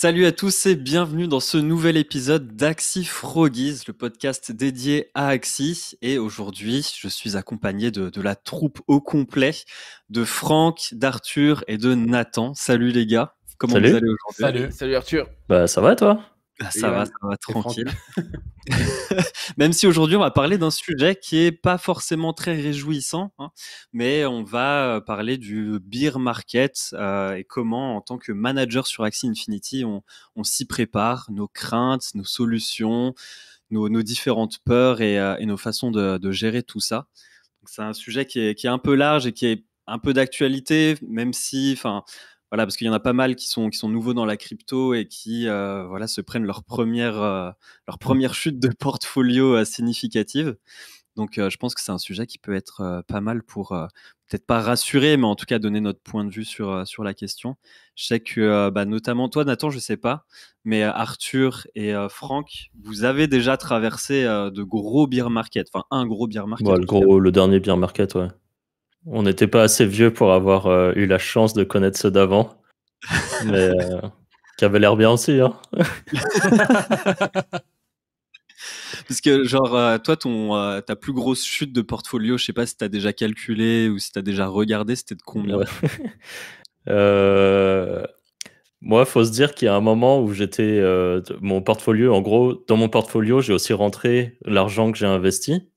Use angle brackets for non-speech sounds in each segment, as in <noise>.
Salut à tous et bienvenue dans ce nouvel épisode d'Axi Froggies, le podcast dédié à Axi. Et aujourd'hui, je suis accompagné de, la troupe au complet, de Franck, d'Arthur et de Nathan. Salut les gars, comment vous allez aujourd'hui Salut. Salut Arthur. Bah ça va toi ah, ça, va, ça va, tranquille. <laughs> <laughs> Même si aujourd'hui, on va parler d'un sujet qui est pas forcément très réjouissant, hein, mais on va euh, parler du beer market euh, et comment, en tant que manager sur Axie Infinity, on, s'y prépare, nos craintes, nos solutions, nos, différentes peurs euh, et, nos façons de, gérer tout ça. C'est un sujet qui est, qui est un peu large et qui est un peu d'actualité, même si, enfin, voilà, parce qu'il y en a pas mal qui sont, qui sont nouveaux dans la crypto et qui euh, voilà, se prennent leur première, euh, leur mm. première chute de portfolio euh, significative. Donc je pense que c'est un sujet qui peut être pas mal pour peut-être pas rassurer, mais en tout cas donner notre point de vue sur, sur la question. Je sais que bah, notamment toi, Nathan, je ne sais pas, mais Arthur et Franck, vous avez déjà traversé de gros beer market, enfin un gros beer market. le, le dernier beer market, ouais. On n'était pas assez vieux pour avoir euh, eu la chance de connaître ceux d'avant, <laughs> mais euh, qui avait l'air bien aussi. Hein. <laughs> Parce que, genre, euh, toi, ton, ta plus grosse chute de portfolio, je sais pas si tu as déjà calculé ou si tu as déjà regardé, c'était de combien Moi, il <laughs> Moi, faut se dire qu'il y a un moment où j'étais. mon portfolio, en gros, dans mon portfolio, j'ai aussi rentré l'argent que j'ai investi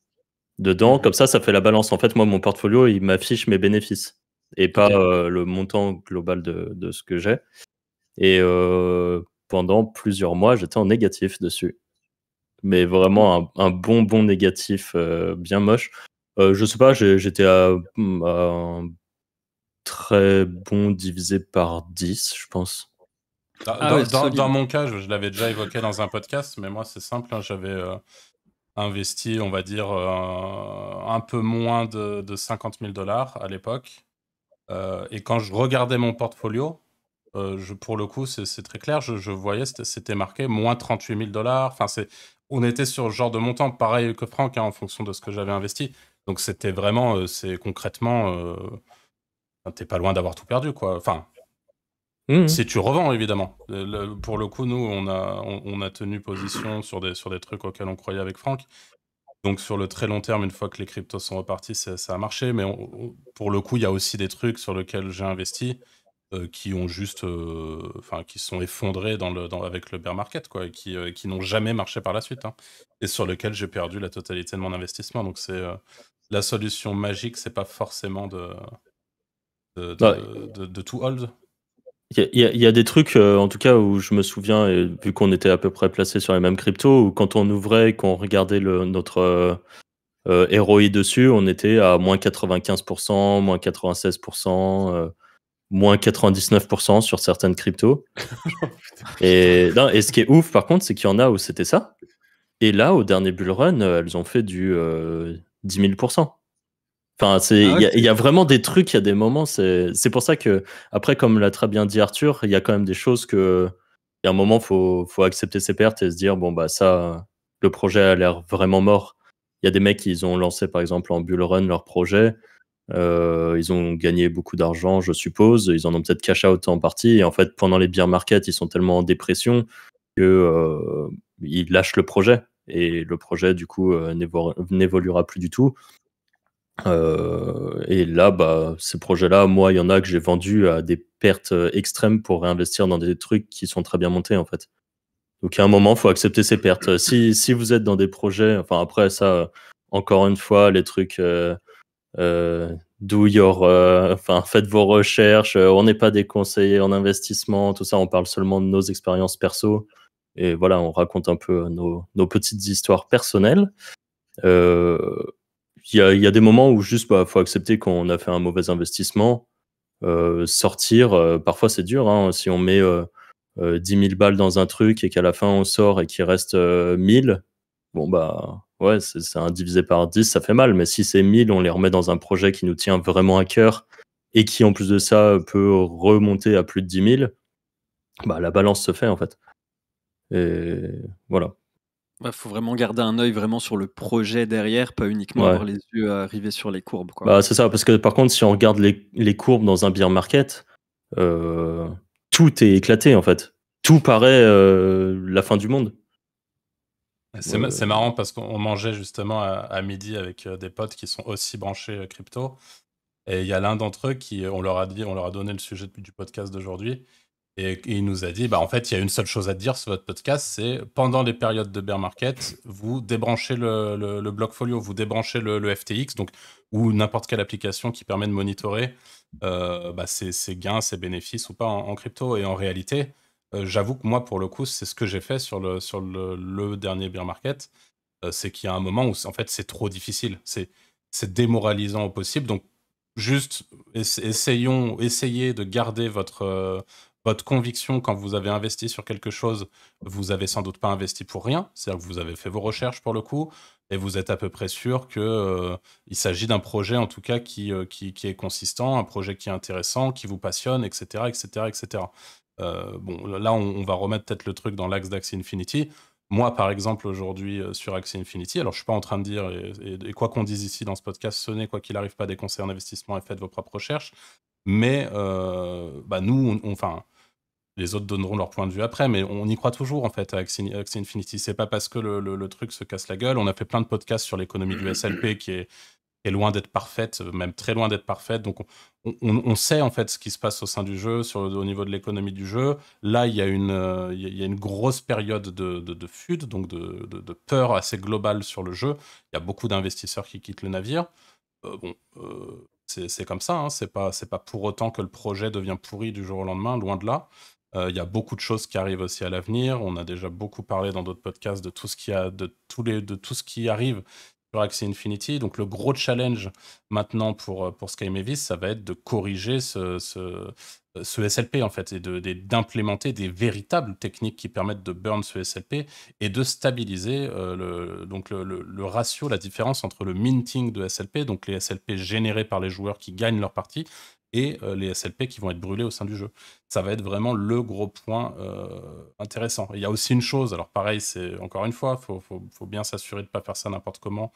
dedans. Comme ça, ça fait la balance. En fait, moi, mon portfolio, il m'affiche mes bénéfices et pas euh, le montant global de, ce que j'ai. Et euh, pendant plusieurs mois, j'étais en négatif dessus. Mais vraiment un, bon, bon négatif, euh, bien moche. je sais pas, j'étais hmm, à, un très bon divisé par 10, je pense. Dans, ah mon cas, je, l'avais déjà évoqué dans un podcast, mais moi, c'est simple. Hein. j'avais investi, on va dire, euh, un peu moins de, 50 000 dollars à l'époque. Euh, et quand je regardais mon portfolio, euh, je, pour le coup, c'est très clair, je, voyais, c'était marqué moins 38 000 dollars. Enfin, on était sur le genre de montant pareil que Franck, hein, en fonction de ce que j'avais investi. Donc c'était vraiment, c'est concrètement, t'es pas loin d'avoir tout perdu, quoi. Enfin, Mmh. Si tu revends, évidemment. pour le coup, nous, on a, on, a tenu position sur des, sur des trucs auxquels on croyait avec Franck. Donc, sur le très long terme, une fois que les cryptos sont repartis, ça, a marché. Mais pour le coup, il y a aussi des trucs sur lesquels j'ai investi euh, qui ont juste. Euh, enfin, qui sont effondrés avec le bear market, quoi, et qui, euh, qui n'ont jamais marché par la suite. Hein, et sur lesquels j'ai perdu la totalité de mon investissement. Donc, c'est. la solution magique, c'est pas forcément de, de, bah, tout hold, il y, a des trucs, euh, en tout cas, où je me souviens, vu qu'on était à peu près placés sur les mêmes cryptos, où quand on ouvrait et qu'on regardait le, notre euh, euh dessus, on était à moins 95%, moins 96%, euh, moins 99% sur certaines cryptos. <laughs> Oh, et, et ce qui est ouf, par contre, c'est qu'il y en a où c'était ça. Et là, au dernier bull run, elles ont fait du 10 000%. Enfin, ah il y, a vraiment des trucs, il y a des moments. C'est pour ça que après, comme l'a très bien dit Arthur, il y a quand même des choses que il y a un moment faut faut accepter ses pertes et se dire bon bah ça, le projet a l'air vraiment mort. Il y a des mecs qui ont lancé par exemple en bull run leur projet. Euh, ils ont gagné beaucoup d'argent, je suppose. Ils en ont peut-être cash out en partie. Et en fait, pendant les beer markets, ils sont tellement en dépression que euh, lâchent le projet. Et le projet, du coup, euh, n'évoluera plus du tout. Euh, et là, bah, ces projets-là, moi, il y en a que j'ai vendu à des pertes euh, extrêmes pour réinvestir dans des trucs qui sont très bien montés, en fait. Donc, à un moment, faut accepter ces pertes. Euh, si, si vous êtes dans des projets, enfin, après, ça, encore une fois, les trucs, euh, euh, do your, enfin, faites vos recherches, on n'est pas des conseillers en investissement, tout ça, on parle seulement de nos expériences perso. Et voilà, on raconte un peu nos, nos petites histoires personnelles. Euh, il y, y, a des moments où juste, bah, faut accepter qu'on a fait un mauvais investissement. Euh, sortir, euh, parfois c'est dur. Hein, si on met euh, 10 euh, 000 balles dans un truc et qu'à la fin on sort et qu'il reste 1000, euh, bon bah ouais, c'est un divisé par 10, ça fait mal. Mais si c'est 1000, on les remet dans un projet qui nous tient vraiment à cœur et qui en plus de ça peut remonter à plus de 10 000, bah la balance se fait en fait. Et voilà. Il bah, faut vraiment garder un œil vraiment sur le projet derrière, pas uniquement avoir les yeux arrivés euh, sur les courbes. Bah, c'est ça, parce que par contre, si on regarde les, courbes dans un beer market, euh, tout est éclaté en fait. Tout paraît euh, la fin du monde. C'est marrant parce qu'on mangeait justement à, midi avec des potes qui sont aussi branchés crypto. Et il y a l'un d'entre eux qui, on leur a dit, on leur a donné le sujet du podcast d'aujourd'hui. Et il nous a dit, bah, en fait, il y a une seule chose à dire sur votre podcast, c'est pendant les périodes de bear market, vous débranchez le, le, blockfolio, vous débranchez le, FTX, donc, ou n'importe quelle application qui permet de monitorer ses, euh, bah, gains, ses bénéfices ou pas en, crypto. Et en réalité, euh, j'avoue que moi, pour le coup, c'est ce que j'ai fait sur le, sur le, dernier bear market. Euh, c'est qu'il y a un moment où, en fait, c'est trop difficile. C'est démoralisant au possible. Donc, juste essayons, essayez de garder votre, votre conviction quand vous avez investi sur quelque chose, vous avez sans doute pas investi pour rien, c'est-à-dire que vous avez fait vos recherches pour le coup, et vous êtes à peu près sûr qu'il euh, s'agit d'un projet en tout cas euh, qui, qui, est consistant, un projet qui est intéressant, qui vous passionne, etc. etc., etc. bon, là, on, va remettre peut-être le truc dans l'axe d'Axie Infinity. Moi, par exemple, aujourd'hui, euh, sur Axie Infinity, alors je ne suis pas en train de dire, et, quoi qu'on dise ici dans ce podcast, ce n'est quoi qu'il arrive pas des conseils en investissement et faites vos propres recherches. Mais bah, nous, enfin, les autres donneront leur point de vue après, mais on y croit toujours en fait à Axie, Infinity. C'est pas parce que le, truc se casse la gueule. On a fait plein de podcasts sur l'économie du mm-hmm. SLP qui est, loin d'être parfaite, même très loin d'être parfaite. Donc on, sait en fait ce qui se passe au sein du jeu, sur, au niveau de l'économie du jeu. Là, il y a une, euh, grosse période de, de, fuite, donc de, peur assez globale sur le jeu. Il y a beaucoup d'investisseurs qui quittent le navire. Euh, bon. Euh, c'est comme ça, hein. c'est pas, pas pour autant que le projet devient pourri du jour au lendemain, loin de là. Euh, il y a beaucoup de choses qui arrivent aussi à l'avenir. On a déjà beaucoup parlé dans d'autres podcasts de tout ce qui, a, de tous les, de tout ce qui arrive sur Axie Infinity. Donc le gros challenge maintenant pour, euh, pour Sky Mavis, ça va être de corriger ce, ce, SLP en fait et d'implémenter de, d'implémenter des véritables techniques qui permettent de burn ce SLP et de stabiliser euh, le, donc le, ratio, la différence entre le minting de SLP, donc les SLP générés par les joueurs qui gagnent leur partie, et euh, les SLP qui vont être brûlés au sein du jeu. Ça va être vraiment le gros point euh, intéressant. Il y a aussi une chose, alors pareil, c'est encore une fois, il faut, bien s'assurer de ne pas faire ça n'importe comment,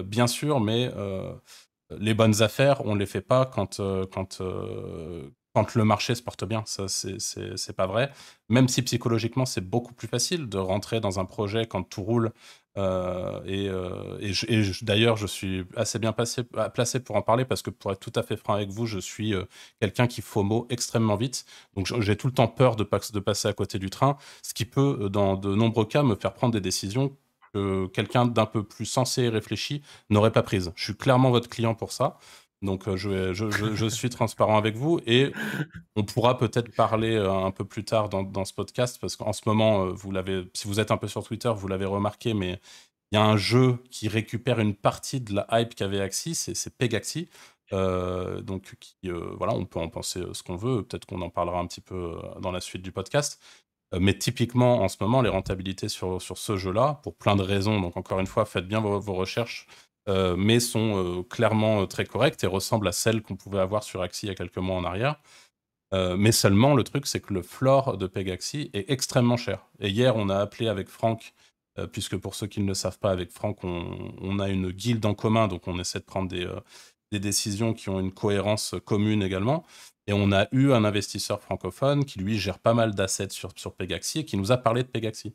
euh, bien sûr, mais les bonnes affaires, on ne les fait pas quand, quand, quand le marché se porte bien, ça c'est pas vrai. Même si psychologiquement c'est beaucoup plus facile de rentrer dans un projet quand tout roule. Euh, et, euh, d'ailleurs, je suis assez bien placé, pour en parler parce que pour être tout à fait franc avec vous, je suis euh, quelqu'un qui mot extrêmement vite. Donc j'ai tout le temps peur de, de passer à côté du train, ce qui peut, dans de nombreux cas, me faire prendre des décisions que quelqu'un d'un peu plus sensé et réfléchi n'aurait pas prises. Je suis clairement votre client pour ça. Donc euh, je, je, suis transparent avec vous et on pourra peut-être parler euh, un peu plus tard dans, ce podcast parce qu'en ce moment, euh, vous l'avez, si vous êtes un peu sur Twitter, vous l'avez remarqué, mais il y a un jeu qui récupère une partie de la hype qu'avait Axis et c'est Pegaxi. donc qui, voilà, on peut en penser ce qu'on veut, peut-être qu'on en parlera un petit peu dans la suite du podcast. Mais typiquement, en ce moment, les rentabilités sur, ce jeu-là, pour plein de raisons, donc encore une fois, faites bien vos recherches euh, mais sont euh, clairement euh, très correctes et ressemblent à celles qu'on pouvait avoir sur Axie il y a quelques mois en arrière. mais seulement, le truc, c'est que le floor de Pegaxi est extrêmement cher. Et hier, on a appelé avec Franck, puisque pour ceux qui ne le savent pas, avec Franck, on, a une guilde en commun, donc on essaie de prendre des, décisions qui ont une cohérence commune également. Et on a eu un investisseur francophone qui, lui, gère pas mal d'assets sur, sur Pegaxi et qui nous a parlé de Pegaxi.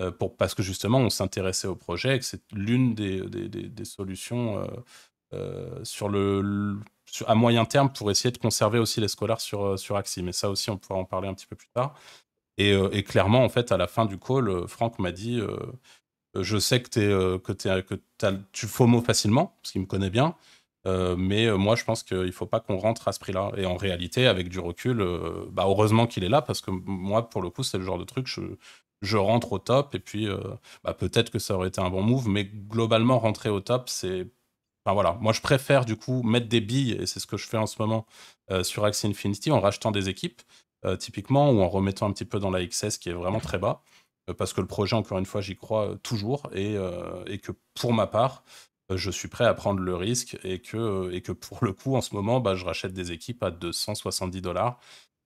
Euh, parce que justement, on s'intéressait au projet et que c'est l'une des, des, solutions euh, euh, sur le, à moyen terme pour essayer de conserver aussi les scolaires sur, sur Axi. Mais ça aussi, on pourra en parler un petit peu plus tard. Et, clairement, en fait, à la fin du call, Franck m'a dit je sais que, es, que, es, que tu FOMO facilement, parce qu'il me connaît bien, mais moi je pense qu'il ne faut pas qu'on rentre à ce prix-là. Et en réalité, avec du recul, bah heureusement qu'il est là, parce que moi, pour le coup, c'est le genre de truc, je, je rentre au top et puis euh, bah, peut-être que ça aurait été un bon move, mais globalement rentrer au top, c'est Enfin, voilà, moi je préfère du coup mettre des billes, et c'est ce que je fais en ce moment euh, sur Axie Infinity, en rachetant des équipes, euh, typiquement, ou en remettant un petit peu dans la XS qui est vraiment très bas, parce que le projet, encore une fois, j'y crois toujours, et, et, que pour ma part, je suis prêt à prendre le risque, et que, et que pour le coup, en ce moment, bah, je rachète des équipes à 270 dollars,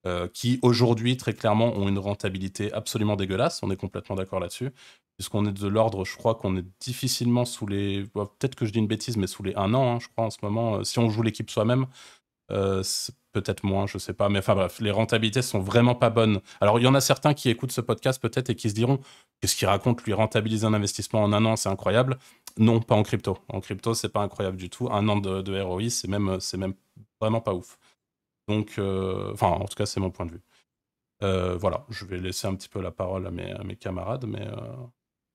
euh, qui aujourd'hui, très clairement, ont une rentabilité absolument dégueulasse. On est complètement d'accord là-dessus. Puisqu'on est de l'ordre, je crois qu'on est difficilement sous les. peut-être que je dis une bêtise, mais sous les 1 an, hein, je crois, en ce moment. Euh, si on joue l'équipe soi-même, euh, peut-être moins, je sais pas. Mais enfin bref, les rentabilités sont vraiment pas bonnes. Alors il y en a certains qui écoutent ce podcast peut-être et qui se diront Qu'est-ce qu'il raconte Lui rentabiliser un investissement en un an, c'est incroyable. Non, pas en crypto. En crypto, c'est pas incroyable du tout. Un an de, de ROI, c'est même, euh, même vraiment pas ouf. Donc, euh, enfin, en tout cas, c'est mon point de vue. Euh, voilà, je vais laisser un petit peu la parole à mes, à mes camarades, mais euh,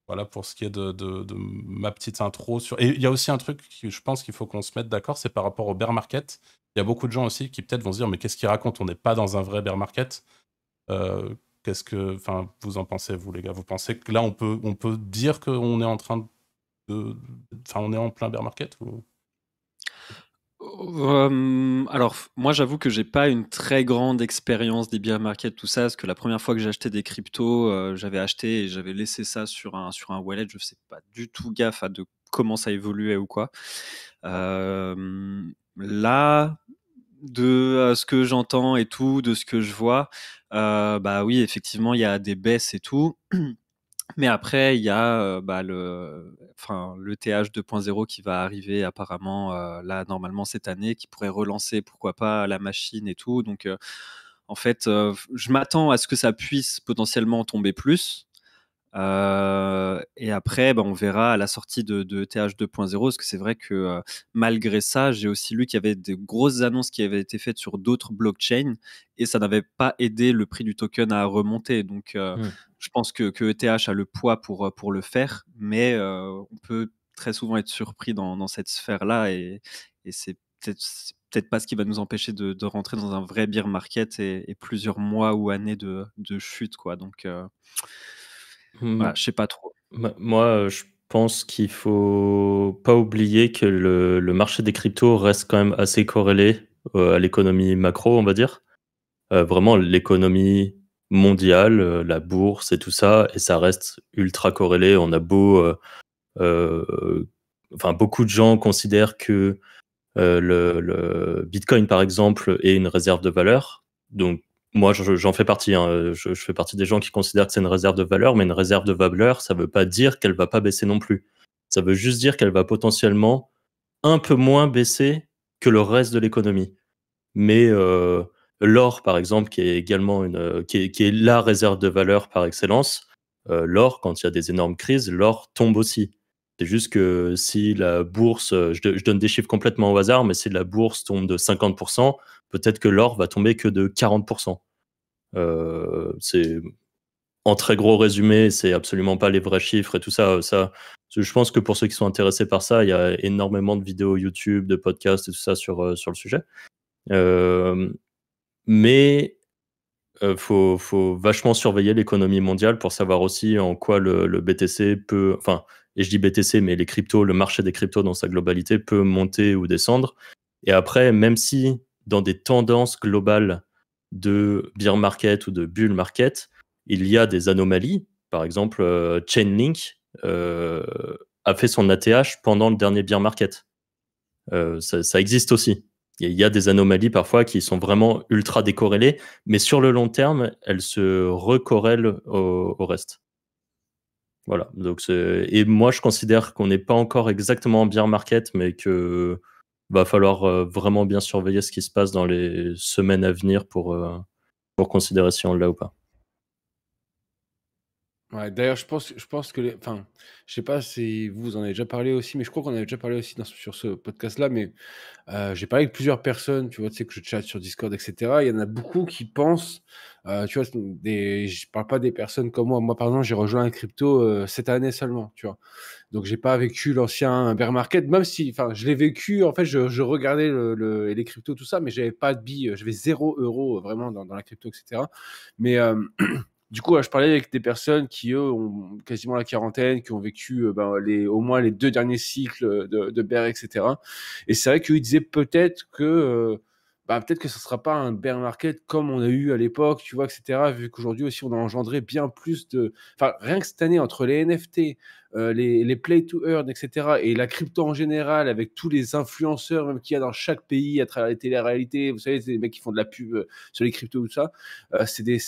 voilà pour ce qui est de, ma petite intro. Sur... Et il y a aussi un truc que je pense qu'il faut qu'on se mette d'accord, c'est par rapport au bear market. Il y a beaucoup de gens aussi qui peut-être vont se dire, mais qu'est-ce qu'il raconte On n'est pas dans un vrai bear market. qu'est-ce que, enfin, vous en pensez vous les gars Vous pensez que là on peut, on peut dire qu'on est en train de, enfin, on est en plein bear market ou euh, alors, moi, j'avoue que j'ai pas une très grande expérience des biomarkets, tout ça, parce que la première fois que j'ai acheté des cryptos, euh, j'avais acheté et j'avais laissé ça sur un, sur un wallet. Je ne sais pas du tout gaffe à de comment ça évoluait ou quoi. Euh, là, de ce que j'entends et tout, de ce que je vois, bah oui, effectivement, il y a des baisses et tout. <clears throat> Mais après, il y a bah, le, enfin, le TH 2.0 qui va arriver apparemment là, normalement cette année, qui pourrait relancer, pourquoi pas, la machine et tout. Donc, en fait, je m'attends à ce que ça puisse potentiellement tomber plus. Euh, et après, ben, on verra à la sortie de, de TH 2.0, parce que c'est vrai que euh, malgré ça, j'ai aussi lu qu'il y avait des grosses annonces qui avaient été faites sur d'autres blockchains, et ça n'avait pas aidé le prix du token à remonter. Donc, euh, hmm. je pense que, ETH a le poids pour, pour le faire, mais on peut très souvent être surpris dans, cette sphère-là, et, c'est peut-être peut-être pas ce qui va nous empêcher de, rentrer dans un vrai beer market et, plusieurs mois ou années de, chute. Quoi. Donc, Mmh, je sais pas trop. Moi, euh, je pense qu'il faut pas oublier que le, marché des cryptos reste quand même assez corrélé euh, à l'économie macro, on va dire. Euh, vraiment, l'économie mondiale, la bourse et tout ça, et ça reste ultra corrélé. On a beau. enfin, beaucoup de gens considèrent que le, le Bitcoin, par exemple, est une réserve de valeur. Donc, moi, j'en fais partie. Hein. Je, fais partie des gens qui considèrent que c'est une réserve de valeur, mais une réserve de valeur, ça ne veut pas dire qu'elle ne va pas baisser non plus. Ça veut juste dire qu'elle va potentiellement un peu moins baisser que le reste de l'économie. Mais euh, l'or, par exemple, qui est également une, qui est, la réserve de valeur par excellence, euh, l'or, quand il y a des énormes crises, l'or tombe aussi. C'est juste que si la bourse, je, donne des chiffres complètement au hasard, mais si la bourse tombe de 50%, peut-être que l'or va tomber que de 40%. Euh, c'est en très gros résumé, c'est absolument pas les vrais chiffres et tout ça. Euh, ça, je pense que pour ceux qui sont intéressés par ça, il y a énormément de vidéos YouTube, de podcasts et tout ça sur, euh, sur le sujet. mais il faut, vachement surveiller l'économie mondiale pour savoir aussi en quoi le, le, BTC peut, enfin, et je dis BTC, mais les cryptos, le marché des cryptos dans sa globalité peut monter ou descendre. Et après, même si dans des tendances globales, de beer market ou de bull market, il y a des anomalies. Par exemple, euh, Chainlink euh, a fait son ATH pendant le dernier beer market. Euh, ça, existe aussi. Il y a des anomalies parfois qui sont vraiment ultra décorrélées, mais sur le long terme, elles se recorrèlent au, reste. Voilà. Donc et moi, je considère qu'on n'est pas encore exactement en beer market, mais que va falloir euh, vraiment bien surveiller ce qui se passe dans les semaines à venir pour, euh, pour considérer si on l'a ou pas d'ailleurs, je pense, que les. Enfin, je sais pas si vous en avez déjà parlé aussi, mais je crois qu'on avait déjà parlé aussi sur ce podcast-là. Mais euh, j'ai parlé avec plusieurs personnes, tu vois, tu sais, que je chatte sur Discord, etc. Il y en a beaucoup qui pensent, euh, tu vois, des, je parle pas des personnes comme moi. Moi, par exemple, j'ai rejoint un crypto euh, cette année seulement, tu vois. Donc, j'ai pas vécu l'ancien bear market, même si, enfin, je l'ai vécu, en fait, je, regardais les cryptos, tout ça, mais j'avais pas de billes, j'avais zéro euro vraiment dans, dans, la crypto, etc. Mais. <clears throat> Du coup, je parlais avec des personnes qui, eux, ont quasiment la quarantaine, qui ont vécu euh, ben, au moins les deux derniers cycles euh, de, de etc. Et c'est vrai qu'ils disaient peut-être que euh, bah, peut-être que ce ne sera pas un bear market comme on a eu à l'époque, tu vois, etc. Vu qu'aujourd'hui aussi, on a engendré bien plus de. Enfin, rien que cette année, entre les NFT, euh, les, les, play to earn, etc., et la crypto en général, avec tous les influenceurs même qu'il y a dans chaque pays à travers les télé-réalités vous savez, c'est mecs qui font de la pub euh, sur les cryptos tout ça, euh, c'est des,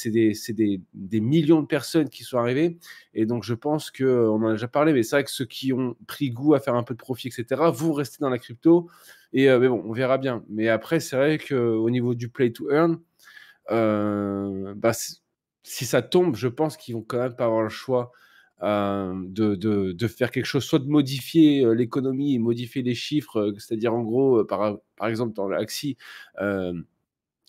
des, des, millions de personnes qui sont arrivées. Et donc, je pense qu'on euh, en a déjà parlé, mais c'est vrai que ceux qui ont pris goût à faire un peu de profit, etc., vous restez dans la crypto. Et euh, mais bon, on verra bien. Mais après, c'est vrai qu'au niveau du play to earn, euh, bah, si ça tombe, je pense qu'ils vont quand même pas avoir le choix euh, de, de, de, faire quelque chose, soit de modifier l'économie et modifier les chiffres, c'est-à-dire en gros, par, par exemple dans l'Axi,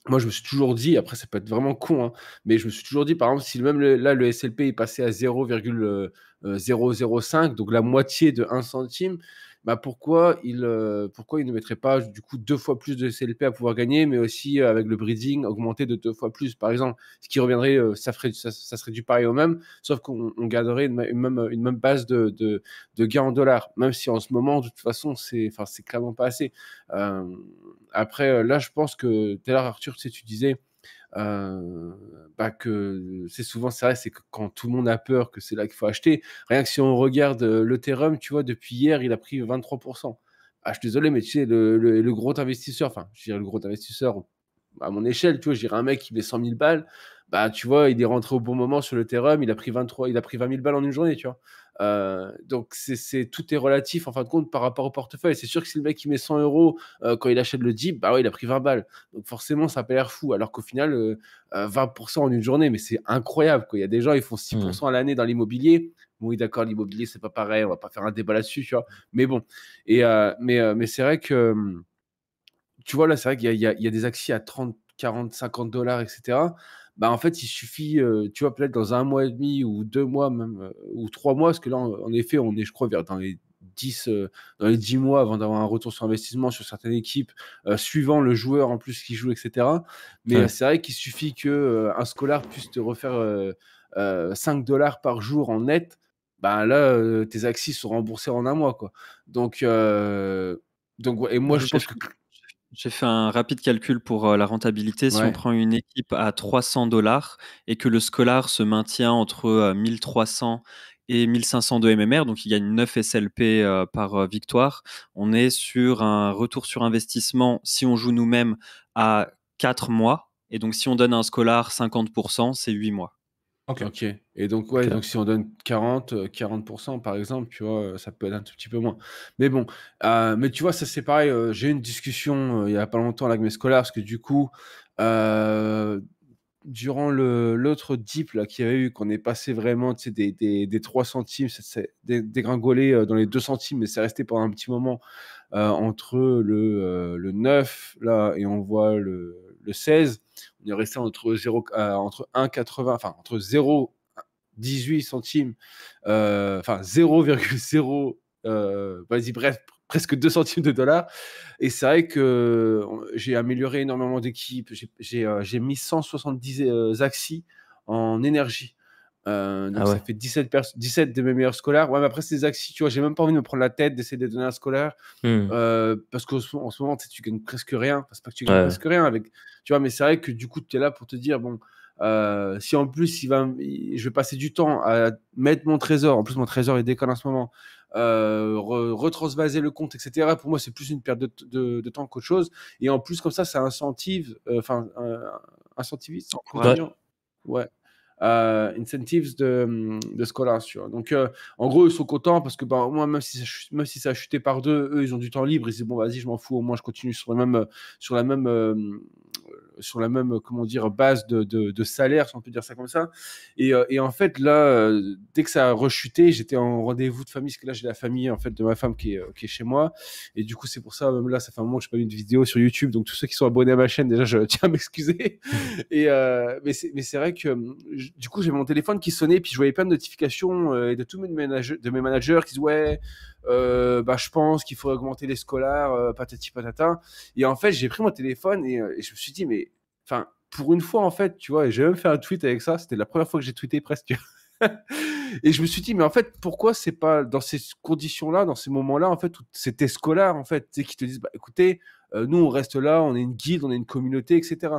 moi je me suis toujours dit, après ça peut être vraiment con, hein, mais je me suis toujours dit, par exemple, si même là le SLP est passé à 0,005, donc la moitié de 1 centime, bah pourquoi il euh, pourquoi il ne mettrait pas du coup deux fois plus de CLP à pouvoir gagner, mais aussi euh, avec le breeding augmenter de deux fois plus, par exemple, ce qui reviendrait, euh, ça, ferait, ça, serait du pareil au même, sauf qu'on garderait une, même une même base de, de, gains en dollars, même si en ce moment de toute façon c'est enfin c'est clairement pas assez. après là, je pense que tout Arthur, tu, sais, tu disais bah que c'est souvent c'est vrai, c'est que quand tout le monde a peur que c'est là qu'il faut acheter. Rien que si on regarde euh, le tu vois, depuis hier, il a pris 23%. Ah, je suis désolé, mais tu sais, le, gros investisseur, enfin, je dirais le gros investisseur, à mon échelle, tu vois, dirais un mec qui met 100 000 balles, bah, tu vois, il est rentré au bon moment sur le il a pris 23, il a pris 20 000 balles en une journée, tu vois. Euh, donc, c'est tout est relatif en fin de compte par rapport au portefeuille. C'est sûr que si le mec qui met 100 euros euh, quand il achète le dip bah il a pris 20 balles. Donc, forcément, ça a pas l'air fou. Alors qu'au final, 20% euh, en une journée, mais c'est incroyable. Quoi. Il y a des gens, ils font 6% mmh. à l'année dans l'immobilier. oui, d'accord, l'immobilier, c'est pas pareil. On va pas faire un débat là-dessus, tu vois. Mais bon, et, mais, mais c'est vrai que tu vois, là, c'est vrai qu'il y, a, des axes à 30, 40, 50 dollars, etc bah en fait, il suffit, tu vois, peut-être dans un mois et demi ou deux mois, même, ou trois mois, parce que là, en, effet, on est, je crois, dans les 10, dans les 10 mois avant d'avoir un retour sur investissement sur certaines équipes, suivant le joueur en plus qui joue, etc. Mais c'est vrai qu'il suffit qu'un un scolar puisse te refaire 5 dollars par jour en net, ben là, tes axes sont remboursés en un mois, quoi. Donc, donc, et moi, je pense que j'ai fait un rapide calcul pour euh, la rentabilité. Si on prend une équipe à 300 dollars et que le scolar se maintient entre 1300 euh, et 1500 de MMR, donc il gagne 9 SLP euh, par victoire, on est sur un retour sur investissement si on joue nous-mêmes à 4 mois. Et donc si on donne un scolar 50%, c'est 8 mois. Ok. Ok. Et donc, ouais, donc si on donne 40, 40%, euh, par exemple, tu vois, euh, ça peut être un tout petit peu moins. Mais bon, euh, mais tu vois, ça c'est pareil. J'ai eu une discussion il n'y a pas longtemps avec mes scolaire parce que du coup, durant l'autre dip qu'il y avait eu, qu'on est passé vraiment des, des, des 3 centimes, c'est dégringolé dans les 2 centimes, mais c'est resté pendant un petit moment entre le, 9 là, et on voit le, le 16. On est resté entre, 0, euh, entre 1,80, enfin entre 0,18 centimes, euh, enfin 0,0, euh, vas-y, bref, presque 2 centimes de dollars. Et c'est vrai que j'ai amélioré énormément d'équipes. J'ai mis 170 axis en énergie euh, ah ça fait 17, 17 de mes meilleurs scolaires. Ouais, après, c'est des axes, tu vois, j'ai même pas envie de me prendre la tête d'essayer de donner un scolaire. Hmm. Euh, parce qu'en ce moment, tu gagnes presque rien. Parce pas que tu gagnes presque rien avec. Tu vois, mais c'est vrai que du coup, tu es là pour te dire, bon, euh, si en plus, il va, je vais passer du temps à mettre mon trésor, en plus, mon trésor, il décolle en ce moment, re retransvaser le compte, etc. Pour moi, c'est plus une perte de, temps qu'autre chose. Et en plus, comme ça, ça incentive, enfin, incentivise, ouais. Euh, incentives de, de hein. Donc, euh, en gros, ils sont contents parce que bah, au moins, même si, ça, si ça a chuté par deux, eux, ils ont du temps libre. Ils disent, bon, vas-y, je m'en fous, au moins, je continue sur, le même, euh, sur la même sur la même comment dire base de, salaire, si on peut dire ça comme ça. Et, euh, en fait là, euh, dès que ça a rechuté, j'étais en rendez-vous de famille parce que là j'ai la famille en fait de ma femme qui est, euh, qui chez moi. Et du coup c'est pour ça même là ça fait un moment que je n'ai pas mis de vidéo sur YouTube. Donc tous ceux qui sont abonnés à ma chaîne déjà je <laughs> tiens à m'excuser. <laughs> Et mais c'est vrai que du coup j'ai mon téléphone qui sonnait puis je voyais plein de notifications et de tous mes de mes managers qui disaient ouais euh, bah, je pense qu'il faudrait augmenter les scolaires, euh, patati patata. Et en fait, j'ai pris mon téléphone euh, et, je me suis dit, mais enfin, pour une fois, en fait, tu vois, j'ai même fait un tweet avec ça. C'était la première fois que j'ai tweeté presque. <laughs> et je me suis dit, mais en fait, pourquoi c'est pas dans ces conditions-là, dans ces moments-là, en fait, où c'était scolaire, en fait, qui te disent, bah, écoutez, nous, on reste là, on est une guide, on est une communauté, etc.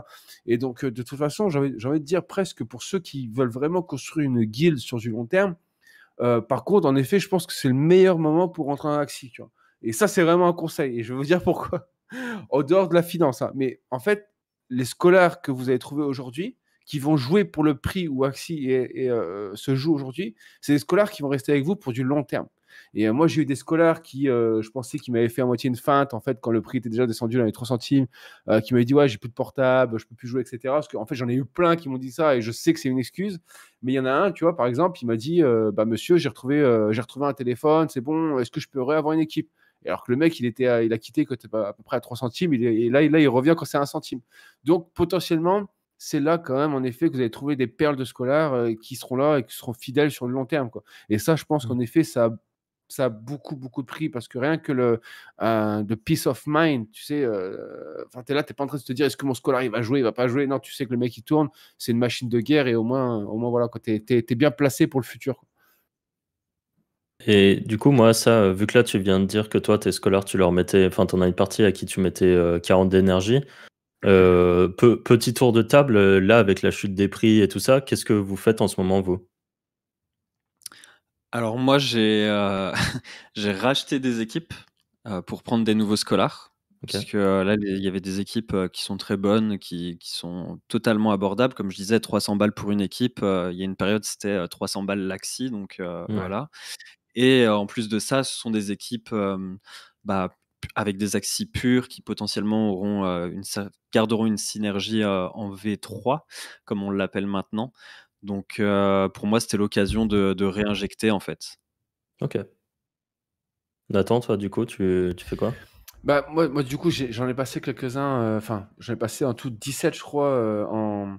Et donc, de toute façon, j'ai envie, de dire presque pour ceux qui veulent vraiment construire une guilde sur du long terme, euh, par contre, en effet, je pense que c'est le meilleur moment pour rentrer en Axi. Et ça, c'est vraiment un conseil. Et je vais vous dire pourquoi. au <laughs> dehors de la finance. Hein. Mais en fait, les scolaires que vous avez trouvés aujourd'hui, qui vont jouer pour le prix où Axi euh, se joue aujourd'hui, c'est des scolaires qui vont rester avec vous pour du long terme. Et euh, moi, j'ai eu des scolaires qui, euh, je pensais, qu'ils m'avaient fait à moitié une feinte, en fait, quand le prix était déjà descendu dans les 3 centimes, euh, qui m'avaient dit, ouais, j'ai plus de portable, je peux plus jouer, etc. Parce qu'en en fait, j'en ai eu plein qui m'ont dit ça et je sais que c'est une excuse. Mais il y en a un, tu vois, par exemple, il m'a dit, bah, monsieur, j'ai retrouvé, j'ai retrouvé un téléphone, c'est bon, est-ce que je peux avoir une équipe? alors que le mec, il, était il a quitté quand, à peu près à 3 centimes, il et là, là, il revient quand c'est 1 centime. Donc, potentiellement, c'est là quand même, en effet, que vous allez trouver des perles de scolaires qui seront là et qui seront fidèles sur le long terme. Quoi. Et ça, je pense mmh. qu'en effet, ça ça a beaucoup, beaucoup de prix parce que rien que le euh, de peace of mind, tu sais, euh, enfin, tu es là, t'es pas en train de te dire est-ce que mon scolar il va jouer, il va pas jouer. Non, tu sais que le mec il tourne, c'est une machine de guerre et au moins, au moins voilà, quand t'es, bien placé pour le futur. Et du coup, moi, ça, euh, vu que là, tu viens de dire que toi, tes scolaires, tu leur mettais, enfin, t'en as une partie à qui tu mettais 40 d'énergie. petit tour de table, là, avec la chute des prix et tout ça, qu'est-ce que vous faites en ce moment, vous alors moi, euh, <laughs> j'ai racheté des équipes euh, pour prendre des nouveaux scolars. Parce que euh, là, il y avait des équipes qui sont très bonnes, qui, sont totalement abordables. Comme je disais, 300 balles pour une équipe. il y a une période, c'était 300 balles laxi, donc voilà. Et en plus de ça, ce sont des équipes bah, avec des axis purs qui potentiellement auront une, garderont une synergie en V3, comme on l'appelle maintenant. Donc euh, pour moi, c'était l'occasion de, de, réinjecter en fait. Ok. Nathan, toi, du coup, tu, tu fais quoi bah, moi, moi, du coup, j'en ai, passé quelques-uns. Euh, enfin, euh, j'en ai passé en tout 17, je crois, euh, en,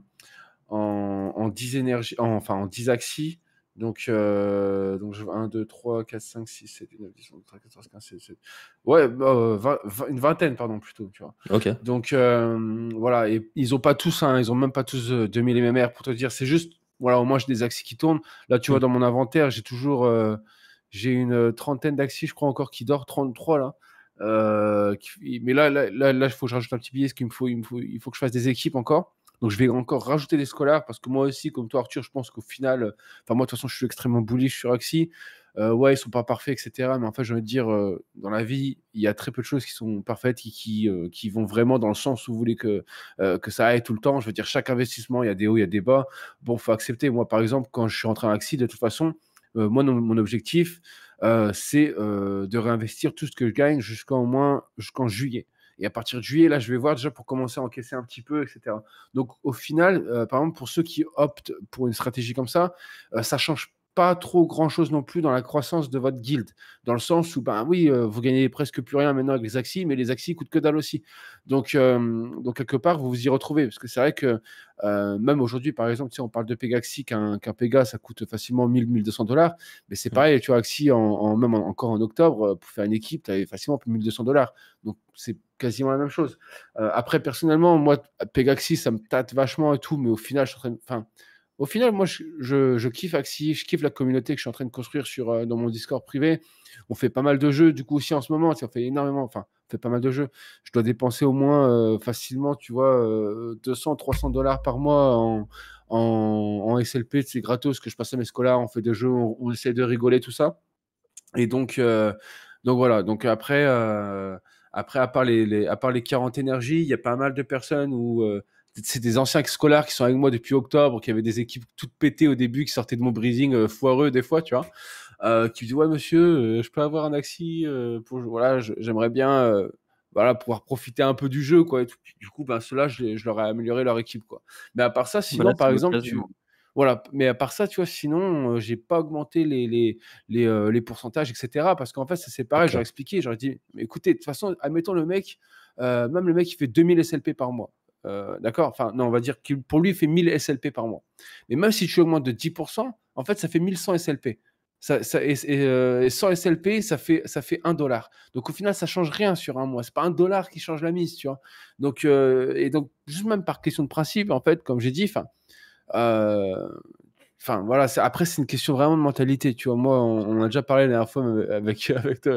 en, en, 10 énergies, enfin, en 10 axis. Donc, euh, donc, 1, 2, 3, 4, 5, 6, 7, 8, 9, 10, 11, 12, 13, 14, 15, 16, 17. Ouais, une vingtaine, pardon, plutôt. Tu vois. Ok. Donc, voilà. Et ils n'ont pas tous, hein, ils n'ont même pas tous 2000 MMR pour te dire. C'est juste voilà, au moins j'ai des axes qui tournent. Là, tu vois, mmh. dans mon inventaire, j'ai toujours euh, j'ai une euh, trentaine d'axes, je crois encore, qui dort, 33 là. Euh, mais là, là, là, faut que je rajoute un petit billet, parce qu'il faut, il faut, faut que je fasse des équipes encore. Donc, je vais encore rajouter des scolaires parce que moi aussi, comme toi, Arthur, je pense qu'au final, enfin, moi, de toute façon, je suis extrêmement bullish sur Axi. Euh, ouais, ils sont pas parfaits, etc. Mais en fait je veux dire, euh, dans la vie, il y a très peu de choses qui sont parfaites qui qui, euh, qui vont vraiment dans le sens où vous voulez que, que ça aille tout le temps. Je veux dire, chaque investissement, il y a des hauts, il y a des bas. Bon, faut accepter. Moi, par exemple, quand je suis rentré en Axi, de toute façon, moi, mon objectif, c'est de réinvestir tout ce que je gagne jusqu'en moins, jusqu'en juillet. Et à partir de juillet, là, je vais voir déjà pour commencer à encaisser un petit peu, etc. Donc, au final, par exemple, pour ceux qui optent pour une stratégie comme ça, ça change pas trop grand-chose non plus dans la croissance de votre guilde, dans le sens où, ben oui, euh, vous gagnez presque plus rien maintenant avec les axis, mais les axis coûtent que dalle aussi. Donc, euh, donc quelque part, vous vous y retrouvez, parce que c'est vrai que euh, même aujourd'hui, par exemple, si on parle de Pegaxi, qu'un qu Pega, ça coûte facilement 1 1200 dollars, mais c'est pareil, tu vois, Axi, en, même encore en octobre, pour faire une équipe, tu avais facilement plus 1200 dollars. Donc, c'est quasiment la même chose. après, personnellement, moi, Pegaxi, ça me tâte vachement et tout, mais au final, je suis en train de au final, moi, je, kiffe Axi, je kiffe la communauté que je suis en train de construire sur, euh, dans mon Discord privé. On fait pas mal de jeux, du coup, aussi en ce moment, on fait énormément, enfin, on fait pas mal de jeux. Je dois dépenser au moins euh, facilement, tu vois, 200, euh, 300 dollars par mois en, SLP, c'est gratos que je passe à mes scolaires, on fait des jeux, on, essaie de rigoler, tout ça. Et donc, donc voilà, donc après, après à, part les, à part les 40 énergies, il y a pas mal de personnes où c'est des anciens scolaires qui sont avec moi depuis octobre, qui avaient des équipes toutes pétées au début, qui sortaient de mon breathing euh, foireux des fois, tu vois, euh, qui me disent ouais monsieur, euh, je peux avoir un axi, pour voilà, j'aimerais bien voilà pouvoir profiter un peu du jeu quoi. Du coup ben ceux je, leur ai amélioré leur équipe quoi. Mais à part ça, sinon par exemple tu... voilà, mais à part ça, tu vois, sinon, j'ai pas augmenté les, les, pourcentages, etc. Parce qu'en fait, c'est pareil, j'aurais expliqué, j'aurais dit, écoutez, de toute façon, admettons le mec, même le mec qui fait 2000 SLP par mois, euh, d'accord Enfin, non, on va dire que pour lui, il fait 1000 SLP par mois. Mais même si tu augmentes de 10%, en fait, ça fait 1100 SLP. Ça, et, 100 euh, SLP, ça fait, ça fait 1 dollar. Donc au final, ça change rien sur un mois. C'est pas un dollar qui change la mise, tu vois. Donc, euh, et donc, juste même par question de principe, en fait, comme j'ai dit, enfin, enfin voilà après c'est une question vraiment de mentalité tu vois moi on, a déjà parlé la dernière fois avec <laughs> avec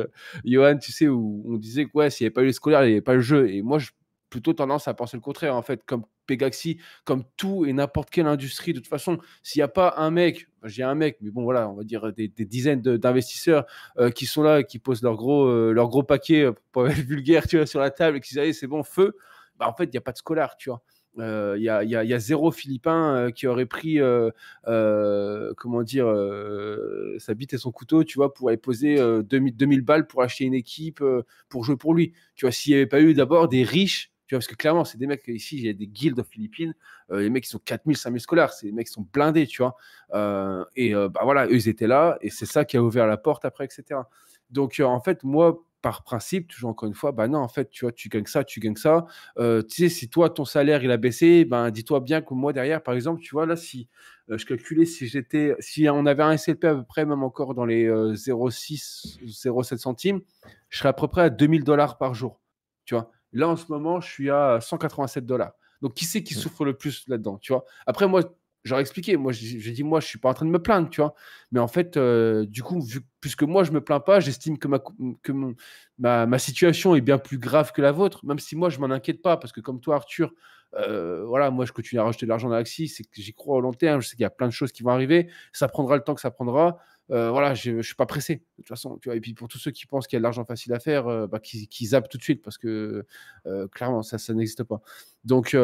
Johan tu sais où on disait que ouais s'il n'y avait pas eu les scolaires il n'y avait pas le jeu et moi je plutôt tendance à penser le contraire, en fait, comme Pegaxi, comme tout et n'importe quelle industrie. De toute façon, s'il n'y a pas un mec, j'ai un mec, mais bon, voilà, on va dire des, dizaines d'investisseurs euh, qui sont là, qui posent leur gros, euh, leur gros paquet, euh, pour être <laughs> vulgaire, tu vois, sur la table et qui disent, c'est bon, feu, bah, en fait, il n'y a pas de scolar, tu vois. Il y, a, zéro Philippin qui aurait pris, comment dire, sa bite et son couteau, tu vois, pour aller poser 2000, 2000, balles pour acheter une équipe, pour jouer pour lui. Tu vois, s'il n'y avait pas eu d'abord des riches parce que clairement, c'est des mecs ici, il y a des guildes aux Philippines, euh, les mecs qui sont 4000, 5000 scolaires, c'est des mecs qui sont blindés, tu vois. Euh, et euh, bah voilà, eux, ils étaient là, et c'est ça qui a ouvert la porte après, etc. Donc en fait, moi, par principe, toujours encore une fois, bah non, en fait, tu vois, tu gagnes ça, tu gagnes ça. tu sais, si toi, ton salaire, il a baissé, ben dis-toi bien que moi, derrière, par exemple, tu vois, là, si je calculais, si j'étais, si on avait un SLP à peu près, même encore dans les 0,6 0,6, 0,7 centimes, je serais à peu près à 2000 dollars par jour, tu vois. Là, en ce moment, je suis à 187 dollars. Donc, qui c'est qui souffre le plus là-dedans, tu vois Après, moi, j'aurais expliqué. Moi, j'ai dit, moi, je suis pas en train de me plaindre, tu vois. Mais en fait, euh, du coup, puisque moi, je me plains pas, j'estime que, ma, que mon, ma, situation est bien plus grave que la vôtre, même si moi, je m'en inquiète pas, parce que comme toi, Arthur, euh, voilà, moi, je continue à rajouter de l'argent dans l'Axis, c'est que j'y crois au long terme, je sais qu'il y a plein de choses qui vont arriver, ça prendra le temps que ça prendra. Euh, voilà, je ne suis pas pressé, de toute façon. Tu Et puis pour tous ceux qui pensent qu'il y a de l'argent facile à faire, euh, bah, qui, zappent tout de suite parce que euh, clairement, ça, ça n'existe pas. Donc,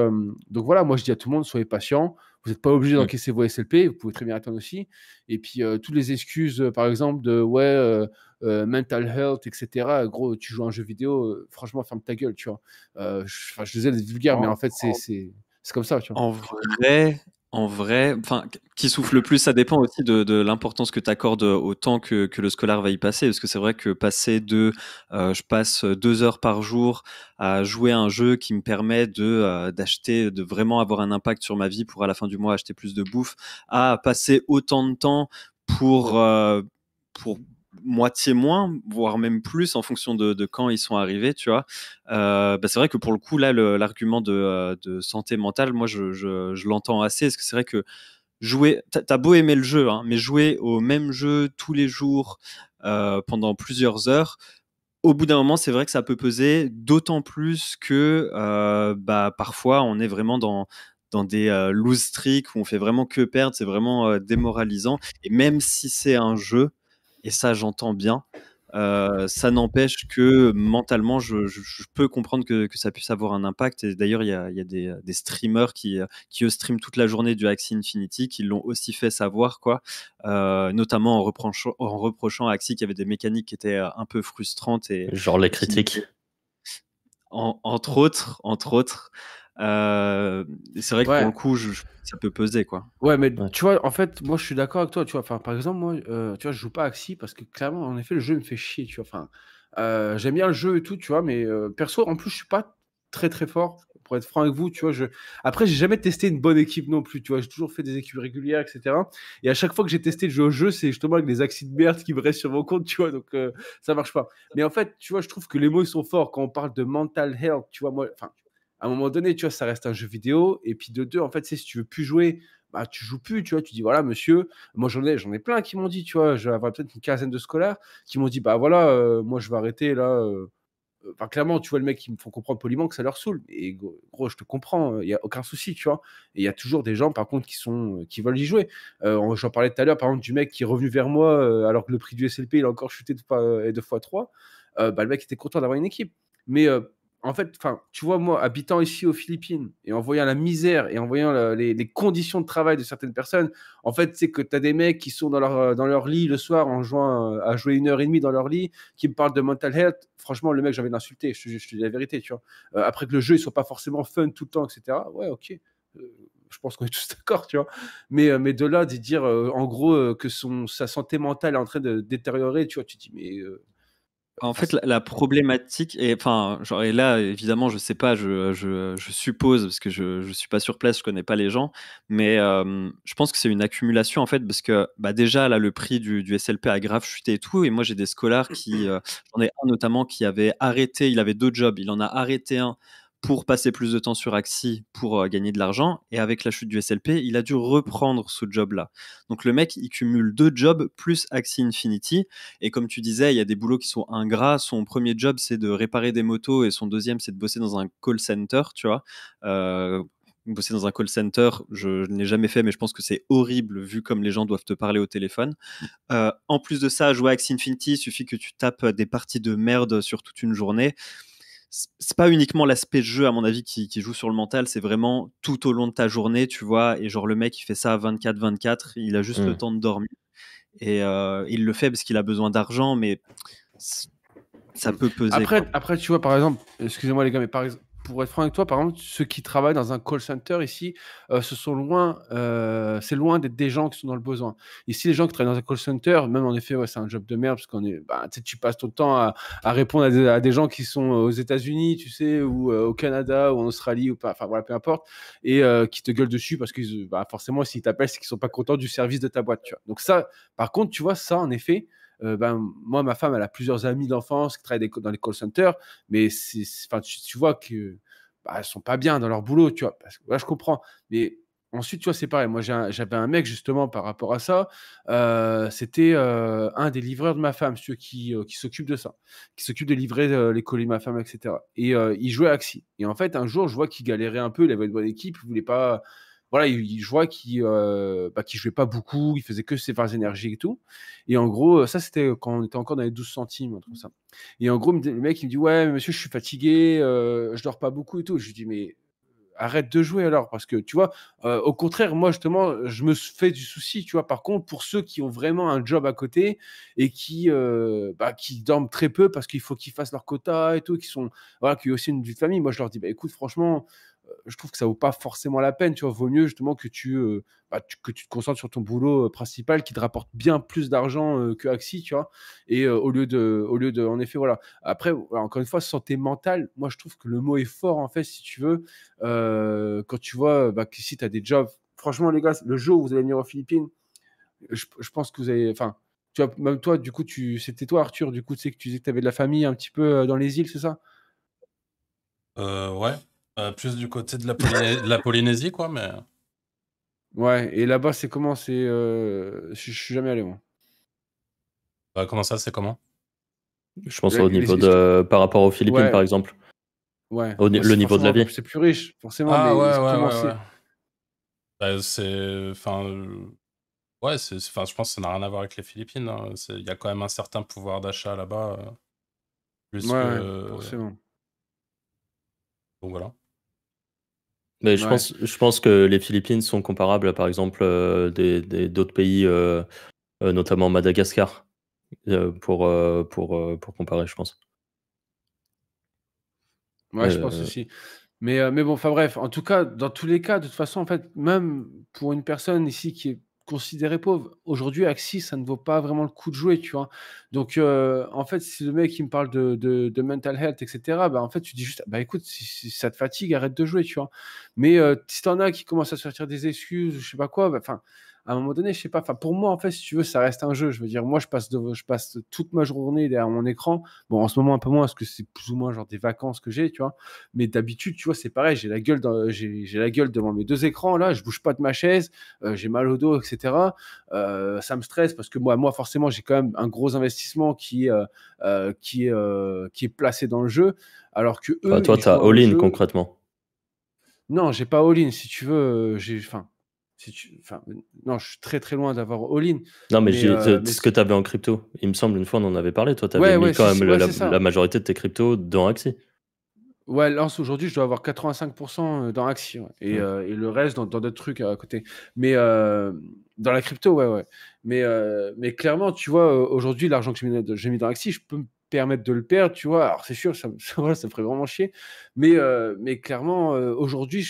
donc voilà, moi je dis à tout le monde, soyez patient. Vous n'êtes pas obligé mmh. d'encaisser vos SLP, vous pouvez très bien attendre aussi. Et puis toutes les excuses, par exemple, de ouais, mental health, etc. Gros, tu joues à un jeu vidéo, franchement, ferme ta gueule, tu vois. je, je disais d'être vulgaire, mais en fait, c'est comme ça, En vrai, en vrai, enfin, qui souffle le plus, ça dépend aussi de, l'importance que tu accordes au temps que, le scolaire va y passer. Parce que c'est vrai que passer de, euh, je passe deux heures par jour à jouer un jeu qui me permet de euh, d'acheter, de vraiment avoir un impact sur ma vie pour à la fin du mois acheter plus de bouffe, à passer autant de temps pour euh, pour moitié moins, voire même plus en fonction de, quand ils sont arrivés, tu vois. Euh, bah, c'est vrai que pour le coup, là, l'argument euh, de, santé mentale, moi, je, l'entends assez, parce que c'est vrai que jouer, t'as beau aimer le jeu, hein, mais jouer au même jeu tous les jours euh, pendant plusieurs heures, au bout d'un moment, c'est vrai que ça peut peser, d'autant plus que bah, parfois on est vraiment dans, dans des loose lose où on fait vraiment que perdre, c'est vraiment démoralisant. Et même si c'est un jeu, et ça j'entends bien. Euh, ça n'empêche que mentalement, je, peux comprendre que, ça puisse avoir un impact. Et d'ailleurs, il y a, des, streamers qui, qui eux streament toute la journée du Axie Infinity, qui l'ont aussi fait savoir, quoi. Euh, notamment en reprochant, en reprochant à Axie qu'il y avait des mécaniques qui étaient euh, un peu frustrantes et genre les critiques. entre autres, entre autres. Euh, c'est vrai que pour le coup, ça peut peser quoi. Ouais, mais tu vois, en fait, moi je suis d'accord avec toi. Tu vois, par exemple, moi, euh, tu vois, je joue pas Axie parce que clairement, en effet, le jeu me fait chier. Tu vois, enfin, euh, j'aime bien le jeu et tout, tu vois, mais perso, en plus, je suis pas très très fort pour être franc avec vous. Tu vois, je après, j'ai jamais testé une bonne équipe non plus. Tu vois, j'ai toujours fait des équipes régulières, etc. Et à chaque fois que j'ai testé le jeu au jeu, c'est justement avec des accidents de merde qui me restent sur mon compte, tu vois, donc ça marche pas. Mais en fait, tu vois, je trouve que les mots ils sont forts quand on parle de mental health. Tu vois, moi, enfin à un moment donné, tu vois, ça reste un jeu vidéo. Et puis de deux, en fait, c'est si tu veux plus jouer, bah tu joues plus, tu vois. Tu dis voilà, monsieur, moi j'en ai, j'en ai plein qui m'ont dit, tu vois, j'avais peut-être une quinzaine de scolaires qui m'ont dit, bah voilà, euh, moi je vais arrêter là. Euh, euh, enfin, clairement, tu vois, le mec, qui me font comprendre poliment que ça leur saoule. Et gros, je te comprends, hein, il n'y a aucun souci, tu vois. Et il y a toujours des gens, par contre, qui, sont, qui veulent y jouer. J'en parlais tout à l'heure, par exemple, du mec qui est revenu vers moi alors que le prix du SLP, il a encore chuté de, deux fois trois. bah, le mec était content d'avoir une équipe. Mais en fait, tu vois, moi, habitant ici aux Philippines et en voyant la misère et en voyant les, conditions de travail de certaines personnes, en fait, c'est que tu as des mecs qui sont dans leur, euh, dans leur lit le soir en jouant euh, à jouer une heure et demie dans leur lit, qui me parlent de mental health. Franchement, le mec, j'avais d'insulter, je, te dis la vérité, tu vois. Euh, après que le jeu, ils soit pas forcément fun tout le temps, etc. Ouais, ok. je pense qu'on est <laughs> tous d'accord, tu vois. Mais, mais de là, de dire en gros que son, sa santé mentale est en train de détériorer, tu vois, tu te dis, mais en ah, fait, la, problématique, et enfin, genre, là, évidemment, je ne sais pas, je, suppose, parce que je, ne suis pas sur place, je connais pas les gens, mais je pense que c'est une accumulation, en fait, parce que bah, déjà, là, le prix du, du SLP a grave chuté et tout, et moi, j'ai des scolaires qui, euh, j'en ai un notamment qui avait arrêté, il avait deux jobs, il en a arrêté un pour passer plus de temps sur Axi pour euh, gagner de l'argent. Et avec la chute du SLP, il a dû reprendre ce job-là. Donc le mec, il cumule deux jobs plus Axie Infinity. Et comme tu disais, il y a des boulots qui sont ingrats. Son premier job, c'est de réparer des motos et son deuxième, c'est de bosser dans un call center, tu vois. Euh, bosser dans un call center, je, ne l'ai jamais fait, mais je pense que c'est horrible vu comme les gens doivent te parler au téléphone. Euh, en plus de ça, jouer à Axie Infinity, il suffit que tu tapes des parties de merde sur toute une journée c'est pas uniquement l'aspect de jeu, à mon avis, qui, joue sur le mental, c'est vraiment tout au long de ta journée, tu vois. Et genre, le mec, il fait ça 24-24, il a juste le mmh. temps de dormir. Et euh, il le fait parce qu'il a besoin d'argent, mais ça peut peser. Après, après, tu vois, par exemple, excusez-moi les gars, mais par exemple, pour être franc avec toi, par exemple, ceux qui travaillent dans un call center ici, euh, ce sont loin, euh, c'est loin d'être des gens qui sont dans le besoin. Ici, les gens qui travaillent dans un call center, même en effet, ouais, c'est un job de merde parce qu'on est, bah, tu passes ton temps à, répondre à des, gens qui sont euh, aux États-Unis, tu sais, ou au Canada, ou en Australie, ou pas, enfin voilà, peu importe, et qui te gueulent dessus parce que bah, forcément, s'ils t'appellent, c'est qu'ils sont pas contents du service de ta boîte, tu vois. Donc ça, par contre, tu vois, ça, en effet. Euh, ben, moi, ma femme, elle a plusieurs amis d'enfance qui travaillent dans les call centers, mais c'est, enfin, tu, vois que bah, sont pas bien dans leur boulot, tu vois. Parce que, là, je comprends. Mais ensuite, tu vois, c'est pareil. Moi, j'avais un, mec justement par rapport à ça. Euh, c'était euh, un des livreurs de ma femme, ceux qui, qui s'occupe de ça, qui s'occupe de livrer les colis de ma femme, etc. Et il jouait à Axi. Et en fait, un jour, je vois qu'il galérait un peu. Il avait une bonne équipe, il voulait pas voilà, il, je euh, vois bah, qu'il jouait pas beaucoup, il faisait que ses 20 énergies et tout. Et en gros, euh, ça c'était quand on était encore dans les 12 centimes, ça. Et en gros, le mec il me dit Ouais, monsieur, je suis fatigué, euh, je dors pas beaucoup et tout. Je lui dis Mais euh, arrête de jouer alors, parce que tu vois, au contraire, moi justement, je me fais du souci, tu vois. Par contre, pour ceux qui ont vraiment un job à côté et bah, qui, dorment très peu parce qu'il faut qu'ils fassent leur quota et tout, qui sont, voilà, qui ont aussi une vie de famille, moi je leur dis, bah écoute, franchement, je trouve que ça vaut pas forcément la peine. Tu vois, vaut mieux justement que tu, euh, bah, que tu te concentres sur ton boulot euh, principal qui te rapporte bien plus d'argent qu'Axi. Euh, que Axi, tu vois. Et au lieu de, au lieu de, en effet, voilà. Après, encore une fois, santé mentale. Moi, je trouve que le mot est fort en fait, si tu veux, quand tu vois bah, qu'ici tu as des jobs. Franchement, les gars, le jour où vous allez venir aux Philippines, je, pense que vous avez, enfin. Tu même toi, du coup, tu, c'était toi, Arthur, du coup, tu sais que tu disais que tu avais de la famille un petit peu dans les îles, c'est ça Ouais, euh, plus du côté de la, Polynésie, quoi, mais. Euh. Ouais, et là-bas, c'est comment C'est. Euh, je suis jamais allé, moi. Bah, comment ça, c'est comment Je pense au niveau de. Par rapport aux Philippines, par exemple. Ouais. Au... Bah, le niveau de la vie. C'est plus riche, forcément. Ah, ouais, ouais, bah, ouais c'est. Enfin. Ouais, enfin, je pense que ça n'a rien à voir avec les Philippines. Hein. Il y a quand même un certain pouvoir d'achat là-bas. ouais, forcément. Donc voilà. Mais je, pense, je pense que les Philippines sont comparables à, par exemple, euh, des, d'autres pays, euh, euh, notamment Madagascar, pour, pour, pour comparer, je pense. Ouais, je pense aussi. Mais, mais bon, enfin bref, en tout cas, dans tous les cas, de toute façon, en fait, même pour une personne ici qui est considéré pauvre. Aujourd'hui, Axi, ça ne vaut pas vraiment le coup de jouer, tu vois. Donc, euh, en fait, si le mec, il me parle de, mental health, etc., bah, en fait, tu dis juste, bah, écoute, si, ça te fatigue, arrête de jouer, tu vois. Mais euh, si t'en as qui commencent à sortir des excuses, je sais pas quoi, bah, enfin, à un moment donné, je sais pas. Enfin, pour moi, en fait, si tu veux, ça reste un jeu. Je veux dire, moi, je passe, je passe toute ma journée derrière mon écran. Bon, en ce moment, un peu moins, parce que c'est plus ou moins genre des vacances que j'ai, tu vois. Mais d'habitude, tu vois, c'est pareil. J'ai la gueule, j'ai, la gueule devant mes deux écrans. Là, je bouge pas de ma chaise. Euh, j'ai mal au dos, etc. Euh, ça me stresse parce que moi, moi, forcément, j'ai quand même un gros investissement qui, euh, qui est placé dans le jeu. Alors que bah, eux, toi, t'as all-in concrètement. Non, j'ai pas all-in. Si tu veux, j'ai, enfin, non, je suis très très loin d'avoir all-in. Non, mais, euh, ce que tu avais en crypto, il me semble, une fois on en avait parlé, toi, tu avais mis quand même la, majorité de tes cryptos dans Axie. Ouais, lance aujourd'hui, je dois avoir 85% euh, dans Axie euh, et, le reste dans d'autres trucs à côté. Mais dans la crypto, ouais, ouais. Mais, mais clairement, tu vois, aujourd'hui, l'argent que j'ai mis, dans Axie, je peux me permettre de le perdre, tu vois. Alors, c'est sûr, ça, <laughs> me ferait vraiment chier. Mais, mais clairement, aujourd'hui,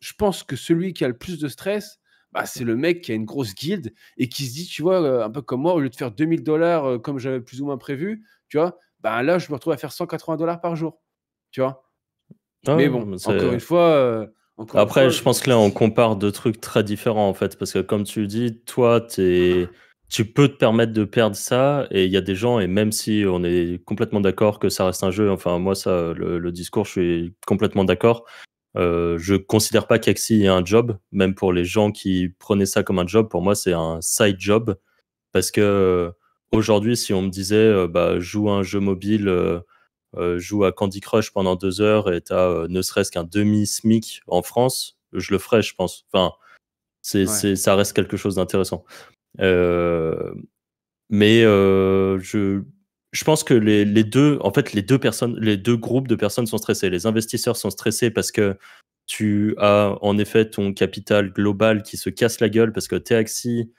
je, pense que celui qui a le plus de stress, bah, c'est le mec qui a une grosse guilde et qui se dit, tu vois, euh, un peu comme moi, au lieu de faire 2000 dollars euh, comme j'avais plus ou moins prévu, tu vois, bah, là, je me retrouve à faire 180 dollars par jour. Tu vois ah Mais bon, encore une fois. Euh, Après, je pense que là, on compare deux trucs très différents, en fait, parce que comme tu dis, toi, tu peux te permettre de perdre ça, et il y a des gens, et même si on est complètement d'accord que ça reste un jeu, enfin, moi, ça, le discours, je suis complètement d'accord euh, je considère pas qu'Axie est un job, même pour les gens qui prenaient ça comme un job. Pour moi, c'est un side job parce que euh, aujourd'hui, si on me disait euh, bah, joue un jeu mobile, euh, euh, joue à Candy Crush pendant deux heures et t'as euh, ne serait-ce qu'un demi smic en France, je le ferais, je pense. Enfin, c'est, ça reste quelque chose d'intéressant. mais je je pense que les, deux, en fait, les deux personnes, les deux groupes de personnes sont stressés. Les investisseurs sont stressés parce que tu as en effet ton capital global qui se casse la gueule parce que tes axis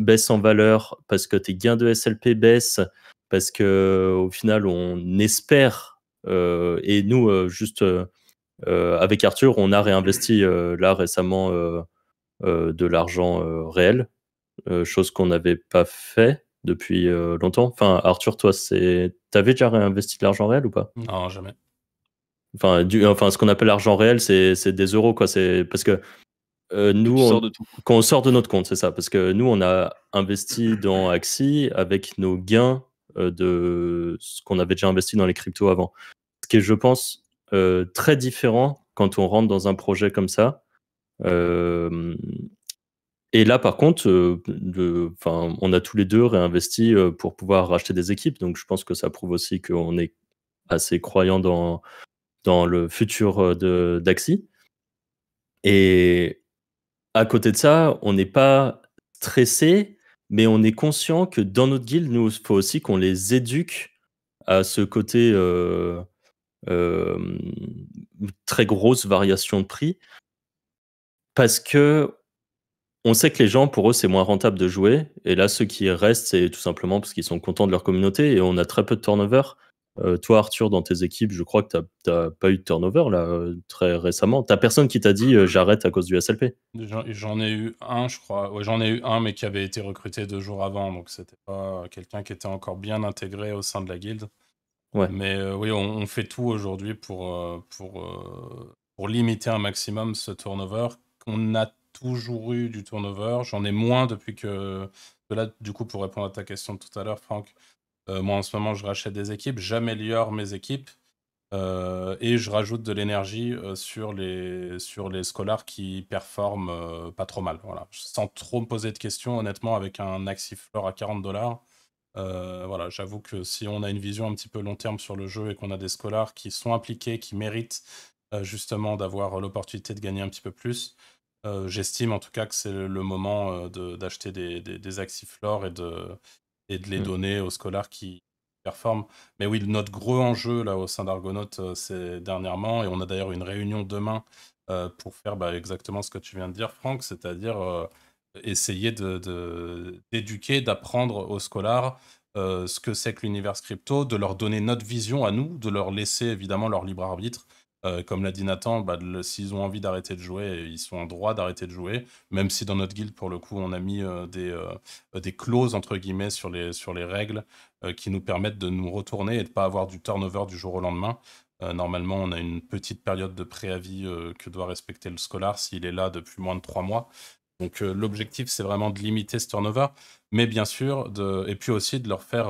baissent en valeur, parce que tes gains de SLP baissent, parce que au final on espère euh, et nous euh, juste euh, avec Arthur, on a réinvesti là récemment de l'argent réel, chose qu'on n'avait pas fait depuis euh, longtemps. Enfin, Arthur, toi, c'est, t'avais déjà réinvesti de l'argent réel ou pas Non, jamais. Enfin, du, enfin ce qu'on appelle l'argent réel, c'est, des euros, quoi. C'est parce que euh, nous, quand on sort de notre compte, c'est ça. Parce que nous, on a investi dans Axi avec nos gains euh, de ce qu'on avait déjà investi dans les cryptos avant. Ce qui est, je pense, très différent quand on rentre dans un projet comme ça. Et là, par contre, euh, on a tous les deux réinvesti euh, pour pouvoir racheter des équipes. Donc, je pense que ça prouve aussi qu'on est assez croyant dans, dans le futur euh, de d'Axi. Et à côté de ça, on n'est pas stressé, mais on est conscient que dans notre guild, nous, il faut aussi qu'on les éduque à ce côté très grosse variation de prix. Parce que on sait que les gens, pour eux, c'est moins rentable de jouer. Et là, ceux qui restent, c'est tout simplement parce qu'ils sont contents de leur communauté et on a très peu de turnover. Euh, toi, Arthur, dans tes équipes, je crois que tu n'as pas eu de turnover là, euh, très récemment. Tu personne qui t'a dit euh, j'arrête à cause du SLP J'en ai eu un, je crois. J'en ai eu un, mais qui avait été recruté deux jours avant. Donc, c'était pas quelqu'un qui était encore bien intégré au sein de la guilde. Ouais. Mais oui, on, fait tout aujourd'hui pour, pour, pour limiter un maximum ce turnover. On a toujours eu du turnover. J'en ai moins depuis que. là, du coup, pour répondre à ta question de tout à l'heure, Franck, euh, moi en ce moment, je rachète des équipes, j'améliore mes équipes euh, et je rajoute de l'énergie euh, sur, les, sur les scholars qui performent pas trop mal. Voilà. Sans trop me poser de questions, honnêtement, avec un Axiflor à 40 dollars. voilà, j'avoue que si on a une vision un petit peu long terme sur le jeu et qu'on a des scholars qui sont impliqués, qui méritent justement d'avoir l'opportunité de gagner un petit peu plus, euh, j'estime en tout cas que c'est le moment euh, d'acheter des, des, des et de, et de les mmh. donner aux scolaires qui performent. Mais oui, notre gros enjeu là au sein d'Argonautes, euh, c'est dernièrement, et on a d'ailleurs une réunion demain pour faire bah, exactement ce que tu viens de dire, Franck, c'est-à-dire essayer d'éduquer, de, d'éduquer, d'apprendre aux scolaires ce que c'est que l'univers crypto, de leur donner notre vision à nous, de leur laisser évidemment leur libre arbitre euh, comme l'a dit Nathan, bah, s'ils ont envie d'arrêter de jouer, ils sont en droit d'arrêter de jouer, même si dans notre guilde, pour le coup, on a mis euh, euh, des, clauses, entre guillemets, sur les, règles qui nous permettent de nous retourner et de ne pas avoir du turnover du jour au lendemain. normalement, on a une petite période de préavis que doit respecter le scolar s'il est là depuis moins de trois mois. Donc l'objectif, c'est vraiment de limiter ce turnover, mais bien sûr, et puis aussi de leur faire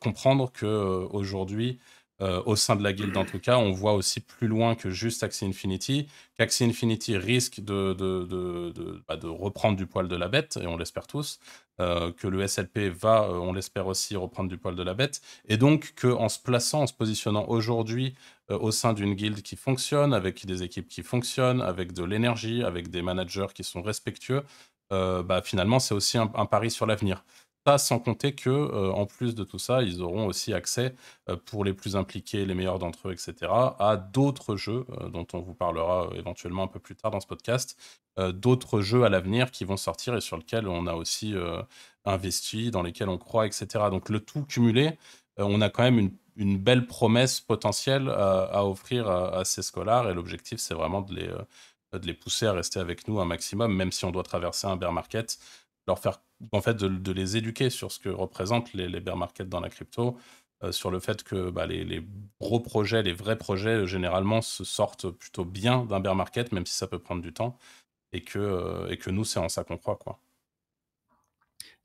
comprendre qu'aujourd'hui, aujourd'hui euh, au sein de la guilde en tout cas, on voit aussi plus loin que juste Axie Infinity, qu'Axie Infinity risque de, bah, reprendre du poil de la bête, et on l'espère tous, euh, que le SLP va, euh, on l'espère aussi, reprendre du poil de la bête, et donc qu'en se plaçant, en se positionnant aujourd'hui au sein d'une guilde qui fonctionne, avec des équipes qui fonctionnent, avec de l'énergie, avec des managers qui sont respectueux, bah, finalement c'est aussi un pari sur l'avenir sans compter que, euh, en plus de tout ça, ils auront aussi accès, euh, pour les plus impliqués, les meilleurs d'entre eux, etc., à d'autres jeux, euh, dont on vous parlera éventuellement un peu plus tard dans ce podcast, d'autres jeux à l'avenir qui vont sortir et sur lesquels on a aussi investi, dans lesquels on croit, etc. Donc le tout cumulé, on a quand même une, belle promesse potentielle à, offrir à, à, ces scolaires, et l'objectif, c'est vraiment de les, de les pousser à rester avec nous un maximum, même si on doit traverser un bear market, leur faire en fait, de, les éduquer sur ce que représentent les, bear markets dans la crypto, euh, sur le fait que bah, les, gros projets, les vrais projets, euh, généralement, se sortent plutôt bien d'un bear market, même si ça peut prendre du temps, et que, euh, et que nous, c'est en ça qu'on croit, quoi.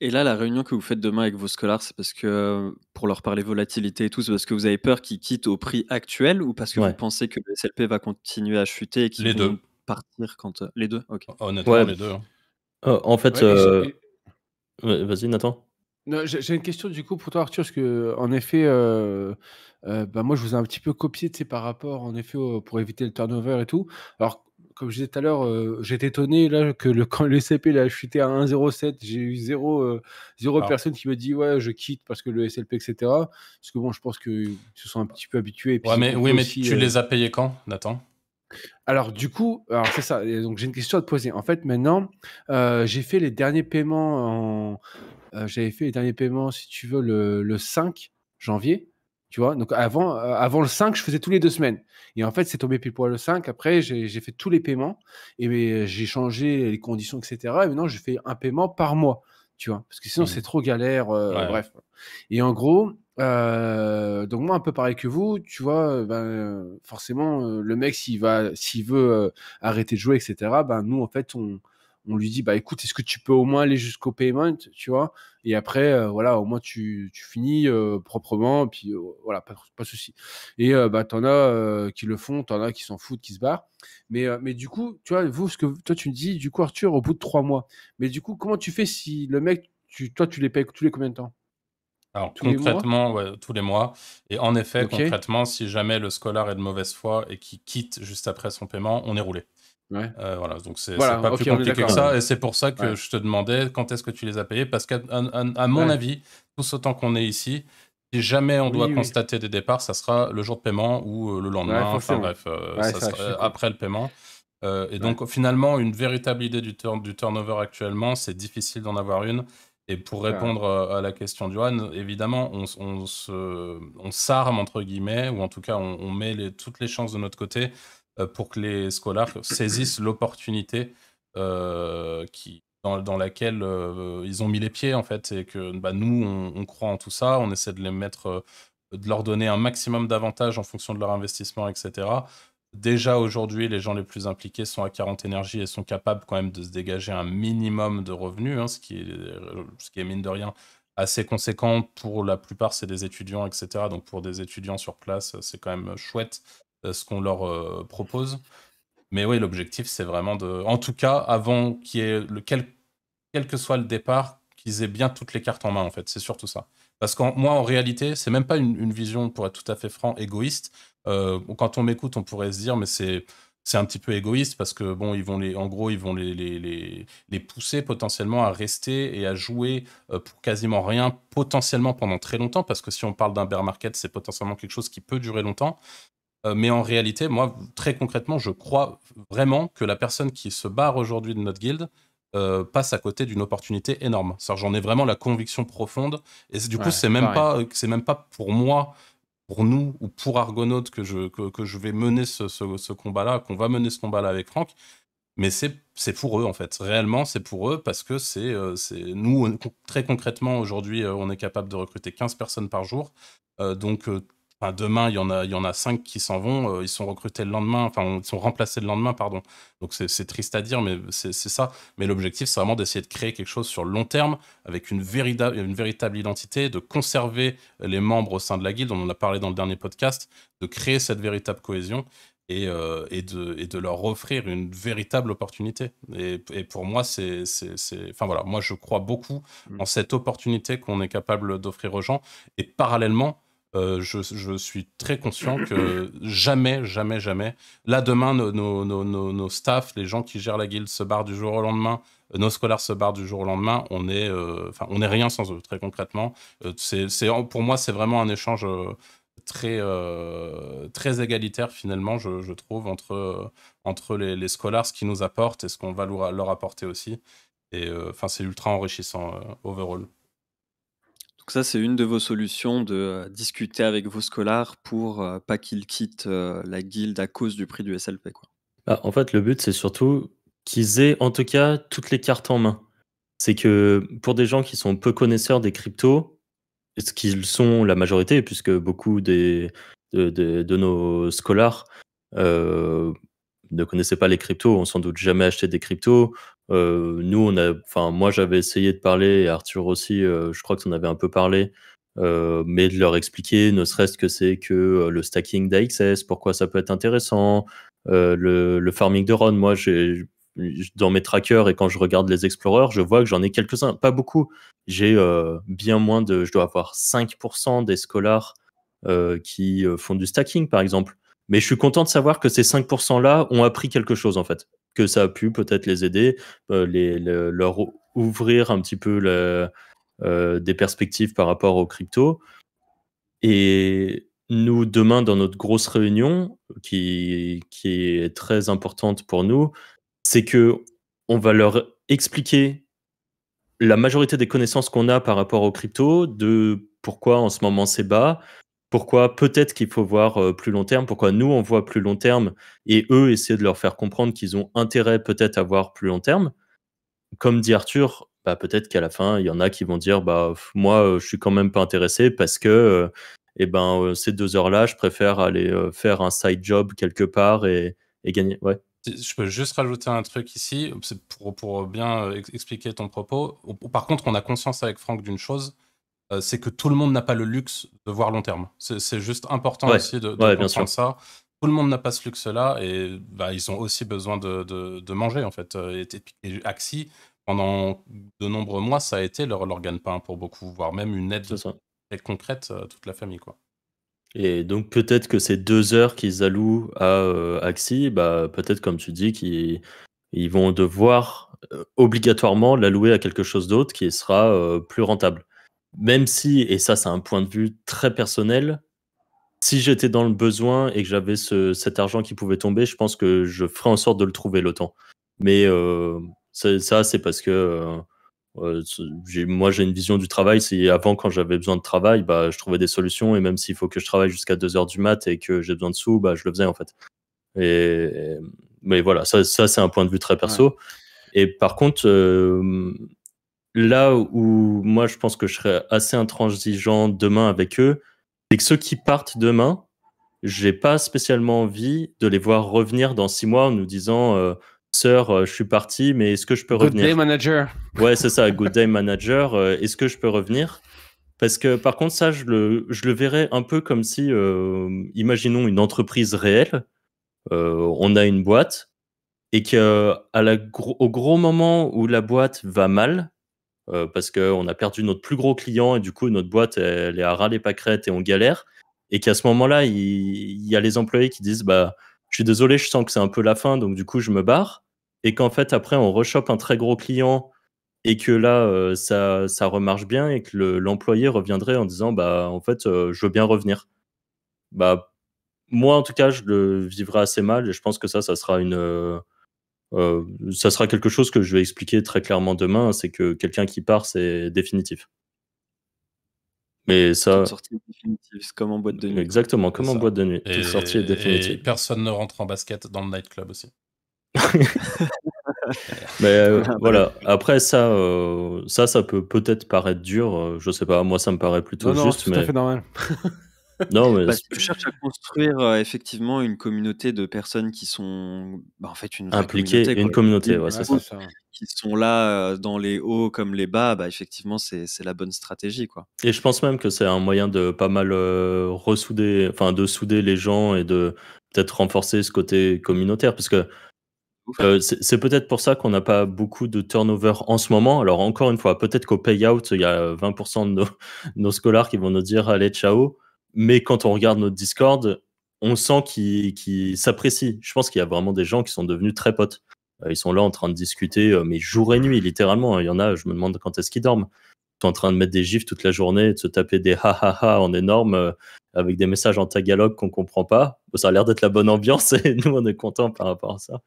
Et là, la réunion que vous faites demain avec vos scolars, c'est parce que, pour leur parler volatilité et tout, c'est parce que vous avez peur qu'ils quittent au prix actuel ou parce que vous pensez que le SLP va continuer à chuter et qu'ils vont partir quand... Les deux, ok. Honnêtement, les deux. Hein. en fait, Vas-y, Nathan. J'ai une question du coup pour toi, Arthur, parce que en effet, euh, euh, bah, moi je vous ai un petit peu copié de par rapport, en effet, pour éviter le turnover et tout. Alors, comme je disais tout à l'heure, euh, j'étais étonné là, que le, quand le SLP a chuté à 1,07, j'ai eu zéro, zéro ah. personne qui me dit ouais, je quitte parce que le SLP, etc. Parce que bon, je pense qu'ils se sont un petit peu habitués. mais, oui, mais tu les as payés quand, Nathan alors du coup, alors c'est ça. donc j'ai une question à te poser. En fait, maintenant, euh, j'ai fait les derniers paiements. Euh, j'avais fait les derniers paiements, si tu veux, le, le 5 janvier. Tu vois, donc avant, euh, avant le 5, je faisais tous les deux semaines. Et en fait, c'est tombé pile poil le 5. Après, j'ai fait tous les paiements et j'ai changé les conditions, etc. Et maintenant, je fais un paiement par mois tu vois, parce que sinon mmh. c'est trop galère. Euh, bref. Et en gros, euh, donc moi un peu pareil que vous, tu vois, euh, ben, forcément le mec s'il va, s'il veut arrêter de jouer, etc. Ben nous en fait on on lui dit bah écoute est-ce que tu peux au moins aller jusqu'au paiement tu vois et après euh, voilà au moins tu, finis euh, proprement puis euh, voilà pas, de souci et bah t'en as qui le font t'en as qui s'en foutent qui se barrent mais mais du coup tu vois vous ce que toi tu me dis du coup Arthur au bout de trois mois mais du coup comment tu fais si le mec tu, toi tu les payes tous les combien de temps alors concrètement, tous les mois. Et en effet, concrètement, si jamais le scolar est de mauvaise foi et qu'il quitte juste après son paiement, on est roulé. Euh, voilà, donc c'est pas plus compliqué que ça. Et c'est pour ça que je te demandais quand est-ce que tu les as payés. Parce qu'à à, mon avis, tous autant qu'on est ici, si jamais on doit constater des départs, ça sera le jour de paiement ou euh, le lendemain. enfin bref, euh, ça sera après le paiement. et donc finalement, une véritable idée du, du turnover actuellement, c'est difficile d'en avoir une. Et pour répondre à la question du one évidemment, on, on s'arme, entre guillemets, ou en tout cas, on, met toutes les chances de notre côté euh, pour que les scolaires saisissent l'opportunité euh, qui, dans, laquelle euh, ils ont mis les pieds, en fait, et que bah, nous, on, croit en tout ça, on essaie de les mettre, de leur donner un maximum d'avantages en fonction de leur investissement, etc. Déjà aujourd'hui, les gens les plus impliqués sont à 40 énergies et sont capables quand même de se dégager un minimum de revenus, hein, ce, qui est, ce qui est mine de rien assez conséquent. Pour la plupart, c'est des étudiants, etc. Donc pour des étudiants sur place, c'est quand même chouette euh, ce qu'on leur euh, propose. Mais oui, l'objectif, c'est vraiment de. En tout cas, avant qu'il y ait le quel... que soit le départ, qu'ils aient bien toutes les cartes en main, en fait. C'est surtout ça. Parce que moi, en réalité, c'est même pas une, vision, pour être tout à fait franc, égoïste. Euh, quand on m'écoute, on pourrait se dire, mais c'est. C'est un petit peu égoïste parce que bon, ils vont les, en gros, ils vont les, les, les, les pousser potentiellement à rester et à jouer euh, pour quasiment rien, potentiellement pendant très longtemps, parce que si on parle d'un bear market, c'est potentiellement quelque chose qui peut durer longtemps. Euh, mais en réalité, moi, très concrètement, je crois vraiment que la personne qui se barre aujourd'hui de notre guilde euh, passe à côté d'une opportunité énorme. J'en ai vraiment la conviction profonde. Et du coup, c'est même, pas, même pas pour moi pour nous ou pour Argonautes que je, que, je vais mener ce, combat-là, qu'on va mener ce combat-là avec Franck. Mais c'est pour eux, en fait. Réellement, c'est pour eux parce que c'est euh, nous, très concrètement, aujourd'hui, on est capable de recruter 15 personnes par jour. donc, demain, il y en a, il y en a cinq qui s'en vont. Euh, ils sont recrutés le lendemain. Enfin, ils sont remplacés le lendemain, pardon. Donc c'est triste à dire, mais c'est ça. Mais l'objectif, c'est vraiment d'essayer de créer quelque chose sur le long terme avec une véritable, identité, de conserver les membres au sein de la guilde. On en a parlé dans le dernier podcast, de créer cette véritable cohésion. Et, euh, de, leur offrir une véritable opportunité. Et, pour moi, c'est. Enfin voilà, moi je crois beaucoup mmh. en cette opportunité qu'on est capable d'offrir aux gens. Et parallèlement, euh, je, suis très conscient que jamais, jamais, jamais, là demain, nos, nos, nos, nos staffs, les gens qui gèrent la guilde se barrent du jour au lendemain, euh, nos scolaires se barrent du jour au lendemain, on est, euh, enfin, on est rien sans eux, très concrètement. c'est, pour moi, c'est vraiment un échange très, très égalitaire, finalement, je, trouve, entre, entre les, les scolaires, ce qu'ils nous apportent et ce qu'on va leur apporter aussi. Et enfin, c'est ultra enrichissant, overall ça, c'est une de vos solutions de euh, discuter avec vos scolaires pour euh, pas qu'ils quittent euh, la guilde à cause du prix du SLP. Quoi. Bah, en fait, le but, c'est surtout qu'ils aient en tout cas toutes les cartes en main. C'est que pour des gens qui sont peu connaisseurs des cryptos, ce qu'ils sont la majorité, puisque beaucoup de, nos scolars ne connaissaient pas les cryptos, ont sans doute jamais acheté des cryptos, euh, nous, on a, enfin, moi, j'avais essayé de parler, et Arthur aussi, euh, je crois que tu en avais un peu parlé, euh, mais de leur expliquer, ne serait-ce que c'est que euh, le stacking d'AXS, pourquoi ça peut être intéressant, euh, le, le, farming de Ron. Moi, j'ai dans mes trackers et quand je regarde les explorers, je vois que j'en ai quelques-uns, pas beaucoup. J'ai bien moins de, je dois avoir 5% des scholars qui font du stacking, par exemple. Mais je suis content de savoir que ces 5% là ont appris quelque chose en fait que ça a pu peut-être les aider, euh, les, leur ouvrir un petit peu euh, des perspectives par rapport aux cryptos. Et nous, demain, dans notre grosse réunion, qui, est très importante pour nous, c'est que on va leur expliquer la majorité des connaissances qu'on a par rapport aux cryptos, de pourquoi en ce moment c'est bas, pourquoi peut-être qu'il faut voir euh, plus long terme, pourquoi nous on voit plus long terme et eux essayer de leur faire comprendre qu'ils ont intérêt peut-être à voir plus long terme. Comme dit Arthur, bah, peut-être qu'à la fin, il y en a qui vont dire bah moi euh, je suis quand même pas intéressé parce que euh, eh ben ces deux heures-là, je préfère aller faire un side job quelque part et, gagner. Je peux juste rajouter un truc ici pour, pour bien expliquer ton propos. Par contre, on a conscience avec Franck d'une chose, euh, c'est que tout le monde n'a pas le luxe de voir long terme. C'est juste important aussi de, comprendre ça. Tout le monde n'a pas ce luxe-là et bah, ils ont aussi besoin de, manger en fait. Euh, et, Axi, pendant de nombreux mois, ça a été leur organe pain pour beaucoup, voire même une aide, concrète euh, à toute la famille. quoi. Et donc peut-être que ces deux heures qu'ils allouent à Axi, bah, peut-être comme tu dis qu'ils vont devoir obligatoirement l'allouer à quelque chose d'autre qui sera plus rentable même si, et ça c'est un point de vue très personnel, si j'étais dans le besoin et que j'avais ce, cet argent qui pouvait tomber, je pense que je ferais en sorte de le trouver le temps. Mais euh, ça, c'est parce que euh, euh, moi, j'ai une vision du travail. C'est avant, quand j'avais besoin de travail, bah, je trouvais des solutions. Et même s'il faut que je travaille jusqu'à 2 heures du mat et que j'ai besoin de sous, bah, je le faisais en fait. Et, mais voilà, ça, c'est un point de vue très perso. Et par contre, là où moi je pense que je serais assez intransigeant demain avec eux, c'est que ceux qui partent demain, j'ai pas spécialement envie de les voir revenir dans six mois en nous disant euh, Sœur, euh, je suis parti, mais est-ce que je peux revenir Good day manager. <laughs> Ouais, c'est ça, good day manager. Euh, est-ce que je peux revenir Parce que par contre, ça, je le, verrais un peu comme si, euh, imaginons une entreprise réelle, on a une boîte, et qu'au au gros moment où la boîte va mal, euh, parce qu'on a perdu notre plus gros client et du coup notre boîte elle, est à ras les pâquerettes et on galère. Et qu'à ce moment-là, il, y a les employés qui disent bah, Je suis désolé, je sens que c'est un peu la fin, donc du coup je me barre. Et qu'en fait, après, on rechoppe un très gros client et que là, euh, ça, ça, remarche bien et que l'employé reviendrait en disant bah, En fait, euh, je veux bien revenir. Bah, moi, en tout cas, je le vivrai assez mal et je pense que ça, ça sera une euh, ça sera quelque chose que je vais expliquer très clairement demain, hein, c'est que quelqu'un qui part, c'est définitif. Mais ça. sortie définitive, comme en boîte de nuit. Exactement, comme en boîte de nuit. Et, sortie est définitive. Et personne ne rentre en basket dans le nightclub aussi. <laughs> Mais euh, ah, voilà, bah, après ça, euh, ça, ça peut peut-être paraître dur, je sais pas, moi ça me paraît plutôt juste. c'est tout à fait normal. <laughs> Non, mais... Parce que je cherche à construire effectivement une communauté de personnes qui sont bah, en fait une impliquées, une communauté, Qui sont là dans les hauts comme les bas, bah, effectivement, c'est la bonne stratégie. Quoi. Et je pense même que c'est un moyen de pas mal ressouder, enfin de souder les gens et de peut-être renforcer ce côté communautaire. Parce que c'est peut-être pour ça qu'on n'a pas beaucoup de turnover en ce moment. Alors encore une fois, peut-être qu'au payout, il y a 20% de nos, <laughs> nos, scolaires qui vont nous dire allez ciao. Mais quand on regarde notre Discord, on sent qu'ils s'apprécient. Je pense qu'il y a vraiment des gens qui sont devenus très potes. Euh, ils sont là en train de discuter, euh, mais jour et nuit, littéralement. Hein. Il y en a, je me demande quand est-ce qu'ils dorment. Ils sont en train de mettre des gifs toute la journée, de se taper des ha ha ha en énorme, euh, avec des messages en tagalog qu'on comprend pas. Ça a l'air d'être la bonne ambiance <laughs> et nous, on est contents par rapport à ça.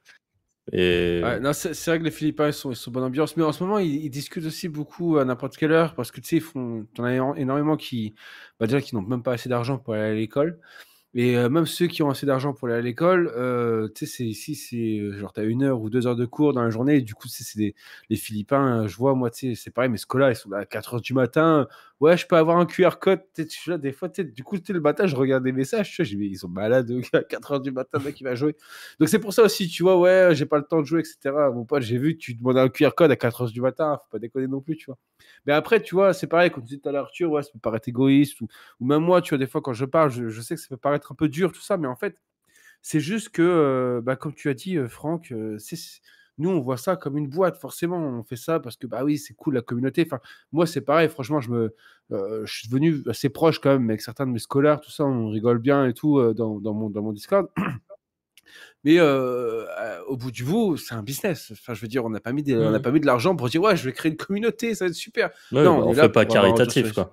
Et... c'est vrai que les Philippins ils sont, ils sont bonne ambiance, mais en ce moment ils, discutent aussi beaucoup à n'importe quelle heure parce que tu sais, ils font, en as énormément qui, bah, déjà, qui n'ont même pas assez d'argent pour aller à l'école. Et euh, même ceux qui ont assez d'argent pour aller à l'école, euh, tu sais, ici, c'est euh, genre, t'as une heure ou deux heures de cours dans la journée, et du coup, c'est des les Philippins, euh, je vois, moi, tu sais, c'est pareil, mes scolaires ils sont là à 4 heures du matin, ouais, je peux avoir un QR code. Tu des fois, du coup, le matin, je regarde des messages. ils sont malades, à 4 h du matin, le mec, va jouer. Donc, c'est pour ça aussi, tu vois, ouais, j'ai pas le temps de jouer, etc. Mon pote, j'ai vu, tu demandais un QR code à 4 h du matin, faut pas déconner non plus, tu vois. Mais après, tu vois, c'est pareil, comme tu disais tout à l'heure, Arthur, ouais, ça peut paraître égoïste, ou, même moi, tu vois, des fois, quand je parle, je, sais que ça peut paraître un peu dur, tout ça, mais en fait, c'est juste que, euh, bah, comme tu as dit, euh, Franck, euh, c'est nous, on voit ça comme une boîte, forcément. On fait ça parce que, bah oui, c'est cool la communauté. Enfin, moi, c'est pareil. Franchement, je, me, euh, suis devenu assez proche quand même avec certains de mes scolaires, tout ça. On rigole bien et tout euh, dans, mon, dans mon Discord. <clears throat> Mais euh, au bout du bout, c'est un business. Enfin, je veux dire, on n'a pas mis, on mmh. pas mis de l'argent pour dire ouais, je vais créer une communauté, ça va être super. non, bah, on ne fait pas caritatif, quoi.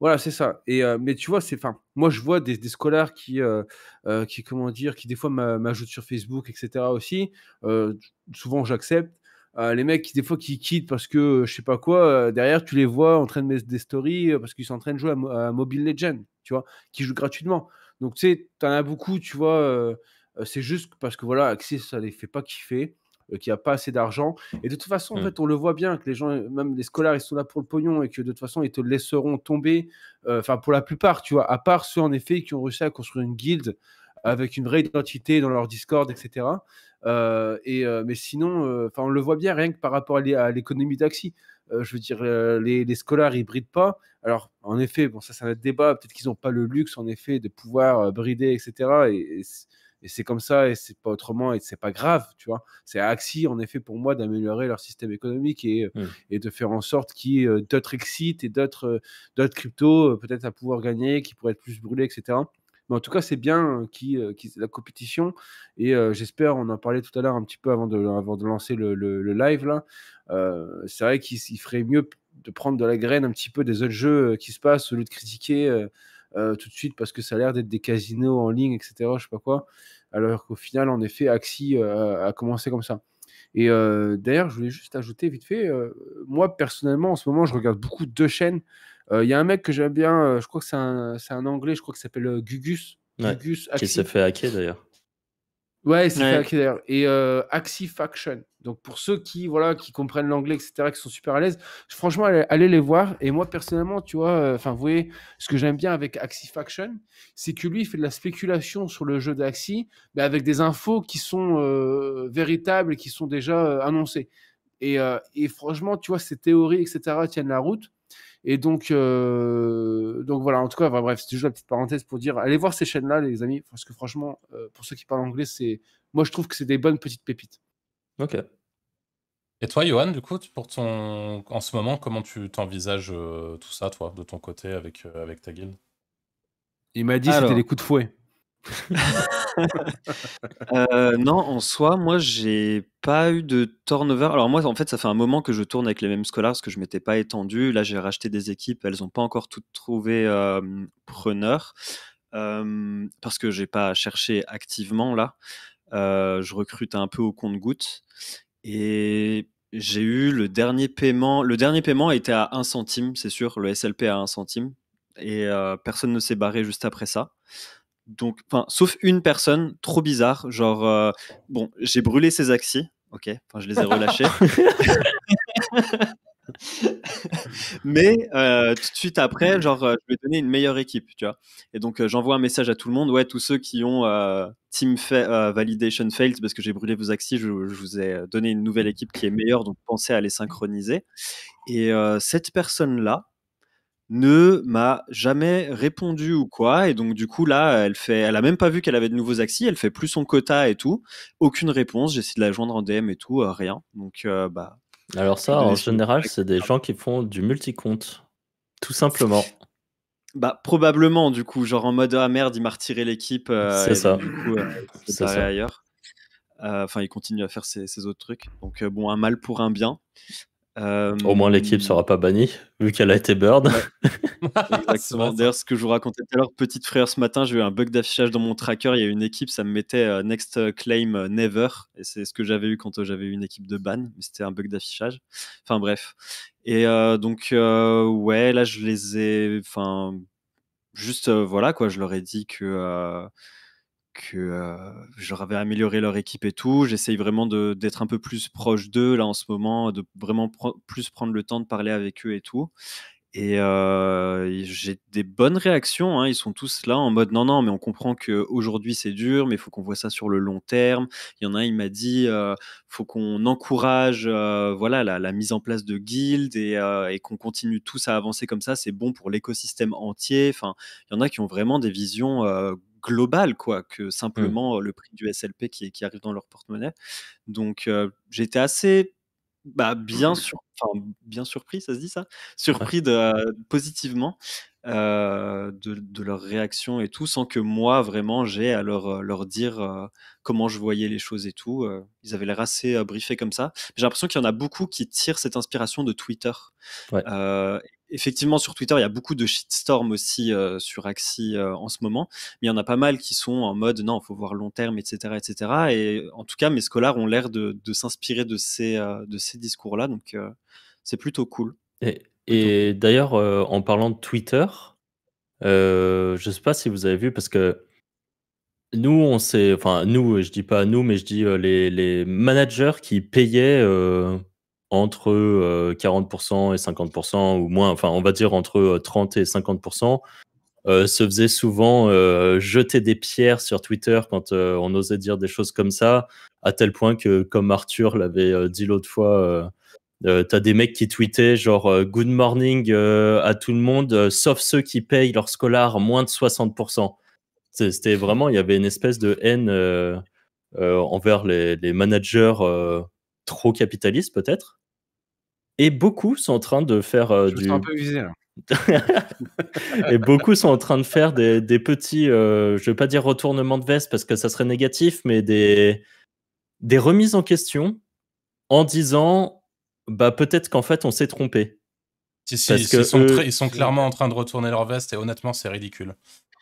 Voilà, c'est ça. Et, mais tu vois, c'est, fin, moi, je vois des, scolaires qui, qui, comment dire, qui des fois m'ajoutent sur Facebook, etc. aussi. souvent, j'accepte. les mecs, qui, des fois, qui quittent parce que je sais pas quoi, derrière, tu les vois en train de mettre des stories parce qu'ils sont en train de jouer à, Mobile Legends, tu vois, qui jouent gratuitement. Donc, tu sais, t'en as beaucoup, tu vois. c'est juste parce que, voilà, Axis, ça les fait pas kiffer. Euh, qui a pas assez d'argent. Et de toute façon, en mmh. fait, on le voit bien que les gens, euh, même les scolaires, ils sont là pour le pognon et que de toute façon, ils te laisseront tomber. Euh, enfin, pour la plupart, tu vois, à part ceux en effet qui ont réussi à construire une guilde avec une vraie identité dans leur Discord, etc. et, mais sinon, enfin, on le voit bien rien que par rapport à l'économie taxi. je veux dire, les, scolaires, ils brident pas. Alors, en effet, bon, ça, c'est un débat. Peut-être qu'ils n'ont pas le luxe, en effet, de pouvoir brider, etc. et et c'est comme ça et c'est pas autrement et c'est pas grave, tu vois. C'est axé Axi, en effet, pour moi, d'améliorer leur système économique et, euh, mmh. de faire en sorte qu'il euh, d'autres excitent et d'autres euh, d'autres cryptos peut-être à pouvoir gagner, qui pourraient être plus brûlés, etc. Mais en tout cas, c'est bien qui, la compétition. Et j'espère, on en parlait tout à l'heure un petit peu avant de, avant de lancer le, live. là. c'est vrai qu'il ferait mieux de prendre de la graine un petit peu des autres jeux qui se passent au lieu de critiquer. Euh, tout de suite parce que ça a l'air d'être des casinos en ligne, etc. Je sais pas quoi. Alors qu'au final, en effet, Axi euh, a commencé comme ça. Et euh, d'ailleurs, je voulais juste ajouter vite fait, moi personnellement, en ce moment, je regarde beaucoup de chaînes. Il y a un mec que j'aime bien, je crois que c'est un, anglais, je crois ça s'appelle Gugus. qui s'est fait hacker d'ailleurs. Ouais, c'est qui est d'ailleurs. Et euh, Axifaction. Donc pour ceux qui voilà qui comprennent l'anglais etc qui sont super à l'aise, franchement allez, les voir. Et moi personnellement, tu vois, euh, enfin vous voyez ce que j'aime bien avec Axifaction, c'est que lui il fait de la spéculation sur le jeu d'Axie, mais avec des infos qui sont euh, véritables et qui sont déjà euh, annoncées. Et, euh, et franchement, tu vois, ces théories etc tiennent la route. Et donc, euh, donc voilà, en tout cas, bref, c'était juste la petite parenthèse pour dire, allez voir ces chaînes-là, les amis, parce que franchement, euh, pour ceux qui parlent anglais, c'est, moi, je trouve que c'est des bonnes petites pépites. Ok. Et toi, Johan, du coup, pour ton... en ce moment, comment tu t'envisages euh, tout ça, toi, de ton côté, avec, avec ta guilde Il m'a dit c'était des coups de fouet. Euh, non, en soi, moi, j'ai pas eu de turnover. Alors moi, en fait, ça fait un moment que je tourne avec les mêmes scolaires parce que je m'étais pas étendu. Là, j'ai racheté des équipes, elles n'ont pas encore toutes trouvé preneur parce que j'ai pas cherché activement là. Euh, je recrute un peu au compte-goutte et j'ai eu le dernier paiement. Le dernier paiement était à 1 centime, c'est sûr. Le SLP à 1 centime et euh, personne ne s'est barré juste après ça. Donc, sauf une personne trop bizarre, genre, euh, bon, j'ai brûlé ses axes ok, je les ai relâchés. <laughs> Mais euh, tout de suite après, genre, euh, je vais donner une meilleure équipe, tu vois. Et donc, j'envoie un message à tout le monde, ouais, tous ceux qui ont Team Validation Failed, parce que j'ai brûlé vos axes je, vous ai donné une nouvelle équipe qui est meilleure, donc pensez à les synchroniser. Et cette personne-là, ne m'a jamais répondu ou quoi. Et donc, du coup, là, elle fait, elle a même pas vu qu'elle avait de nouveaux axis. Elle fait plus son quota et tout. Aucune réponse. J'essaie de la joindre en DM et tout. Euh, rien. Donc, euh, bah. Alors, ça, en général, c'est des gens qui font du multi-compte. Tout simplement. Bah, probablement, du coup. Genre en mode, ah merde, il m'a retiré l'équipe. Euh, <laughs> c'est ça. c'est ailleurs. Enfin, il continue à faire ses, ses autres trucs. Donc, bon, un mal pour un bien. Euh, Au moins l'équipe sera pas bannie, vu qu'elle a été bird. <laughs> Exactement. D'ailleurs, ce que je vous racontais tout à l'heure, petite frère, ce matin, j'ai eu un bug d'affichage dans mon tracker. Il y a une équipe, ça me mettait euh, Next euh, Claim Never. Et c'est ce que j'avais eu quand j'avais eu une équipe de ban. c'était un bug d'affichage. Enfin bref. Et donc, ouais, là, je les ai. Enfin, juste, voilà, quoi. Je leur ai dit que que euh, j'avais amélioré leur équipe et tout. J'essaye vraiment d'être un peu plus proche d'eux là en ce moment, de vraiment plus prendre le temps de parler avec eux et tout. Et j'ai des bonnes réactions. Hein. Ils sont tous là en mode non, non, mais on comprend qu'aujourd'hui c'est dur, mais il faut qu'on voit ça sur le long terme. Il y en a un, il m'a dit euh, faut qu'on encourage voilà, la, mise en place de guildes et, et qu'on continue tous à avancer comme ça. C'est bon pour l'écosystème entier. Enfin, il y en a qui ont vraiment des visions global quoi, que mmh. simplement le prix du SLP qui, qui arrive dans leur porte-monnaie. Donc j'étais assez bah, bien, mmh. sur, bien surpris, ça se dit ça Surpris de, positivement de, leur réaction et tout, sans que moi vraiment j'ai à leur, dire comment je voyais les choses et tout. ils avaient l'air assez briefés comme ça. J'ai l'impression qu'il y en a beaucoup qui tirent cette inspiration de Twitter. Ouais effectivement, sur Twitter, il y a beaucoup de shitstorm aussi euh, sur Axie euh, en ce moment, mais il y en a pas mal qui sont en mode non, il faut voir long terme, etc., etc. Et en tout cas, mes scolaires ont l'air de, s'inspirer de ces, euh, ces discours-là, donc c'est plutôt cool. Et, d'ailleurs, en parlant de Twitter, je ne sais pas si vous avez vu, parce que nous, on s'est, enfin, nous, je dis pas nous, mais je dis les, les managers qui payaient entre 40% euh, et 50% ou moins, enfin on va dire entre 30 euh, et 50%, euh, se faisait souvent jeter des pierres sur Twitter quand on osait dire des choses comme ça, à tel point que, comme Arthur l'avait dit l'autre fois, t'as des mecs qui tweetaient genre Good morning à tout le monde, sauf ceux qui payent leur scolar moins de 60%. C'était vraiment, il y avait une espèce de haine envers les, les managers trop capitalistes peut-être, et beaucoup sont en train de faire euh, Je un peu là. <laughs> et beaucoup sont en train de faire des, petits, euh, je ne vais pas dire retournement de veste parce que ça serait négatif, mais des, remises en question en disant bah, peut-être qu'en fait on s'est trompé. ils, sont clairement en train de retourner leur veste et honnêtement c'est ridicule.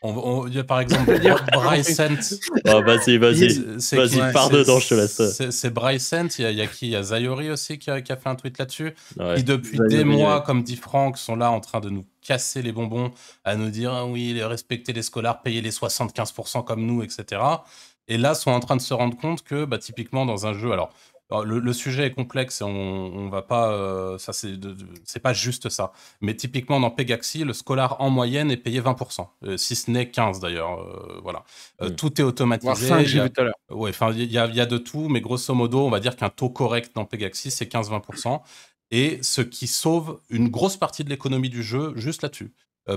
On, il y a par exemple <laughs> Brycent. oh, ah, vas-y, vas-y. Vas-y, dedans, je te laisse. C'est Brycent. Il, il y a, qui Il y a Zayori aussi qui a, fait un tweet là-dessus. et Qui, depuis des mois, comme dit Franck, sont là en train de nous casser les bonbons, à nous dire ah oui, respecter les scolaires, payer les 75% comme nous, etc. Et là, sont en train de se rendre compte que, bah, typiquement, dans un jeu, alors le, sujet est complexe et on, on va pas. Euh, ça, c'est, pas juste ça. Mais typiquement, dans Pegaxi, le scolar en moyenne est payé 20%, euh, si ce n'est 15 d'ailleurs. Euh, voilà. Hmm. Tout est automatisé. il y, a de tout, mais grosso modo, on va dire qu'un taux correct dans Pegaxi, c'est 15-20%. Et ce qui sauve une grosse partie de l'économie du jeu juste là-dessus.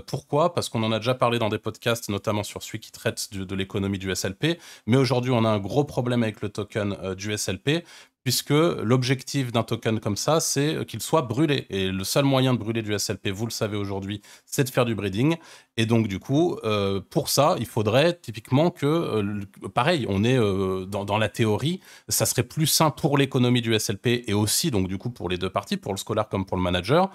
pourquoi Parce qu'on en a déjà parlé dans des podcasts, notamment sur celui qui traite de l'économie du SLP. Mais aujourd'hui, on a un gros problème avec le token du SLP, puisque l'objectif d'un token comme ça, c'est qu'il soit brûlé. Et le seul moyen de brûler du SLP, vous le savez aujourd'hui, c'est de faire du breeding. Et donc, du coup, euh, pour ça, il faudrait typiquement que, euh, pareil, on est euh, dans, la théorie, ça serait plus sain pour l'économie du SLP et aussi, donc, du coup, pour les deux parties, pour le scolaire comme pour le manager,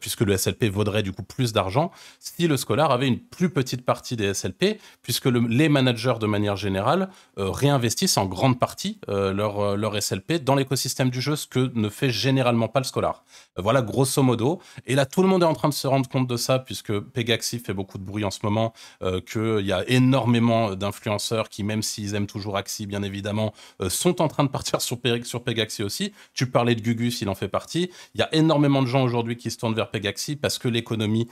puisque le SLP vaudrait, du coup, plus d'argent si le scolaire avait une plus petite partie des SLP, puisque les managers, de manière générale, réinvestissent en grande partie leur, leur SLP dans l'écosystème du jeu, ce que ne fait généralement pas le scolaire. voilà, grosso modo. Et là, tout le monde est en train de se rendre compte de ça, puisque Pegaxi fait beaucoup de bruit en ce moment, euh, qu'il euh, y a énormément d'influenceurs qui, même s'ils aiment toujours Axie, bien évidemment, euh, sont en train de partir sur, P sur Pegaxi aussi. Tu parlais de Gugus, il en fait partie. Il y a énormément de gens aujourd'hui qui se tournent vers Pegaxi parce que l'économie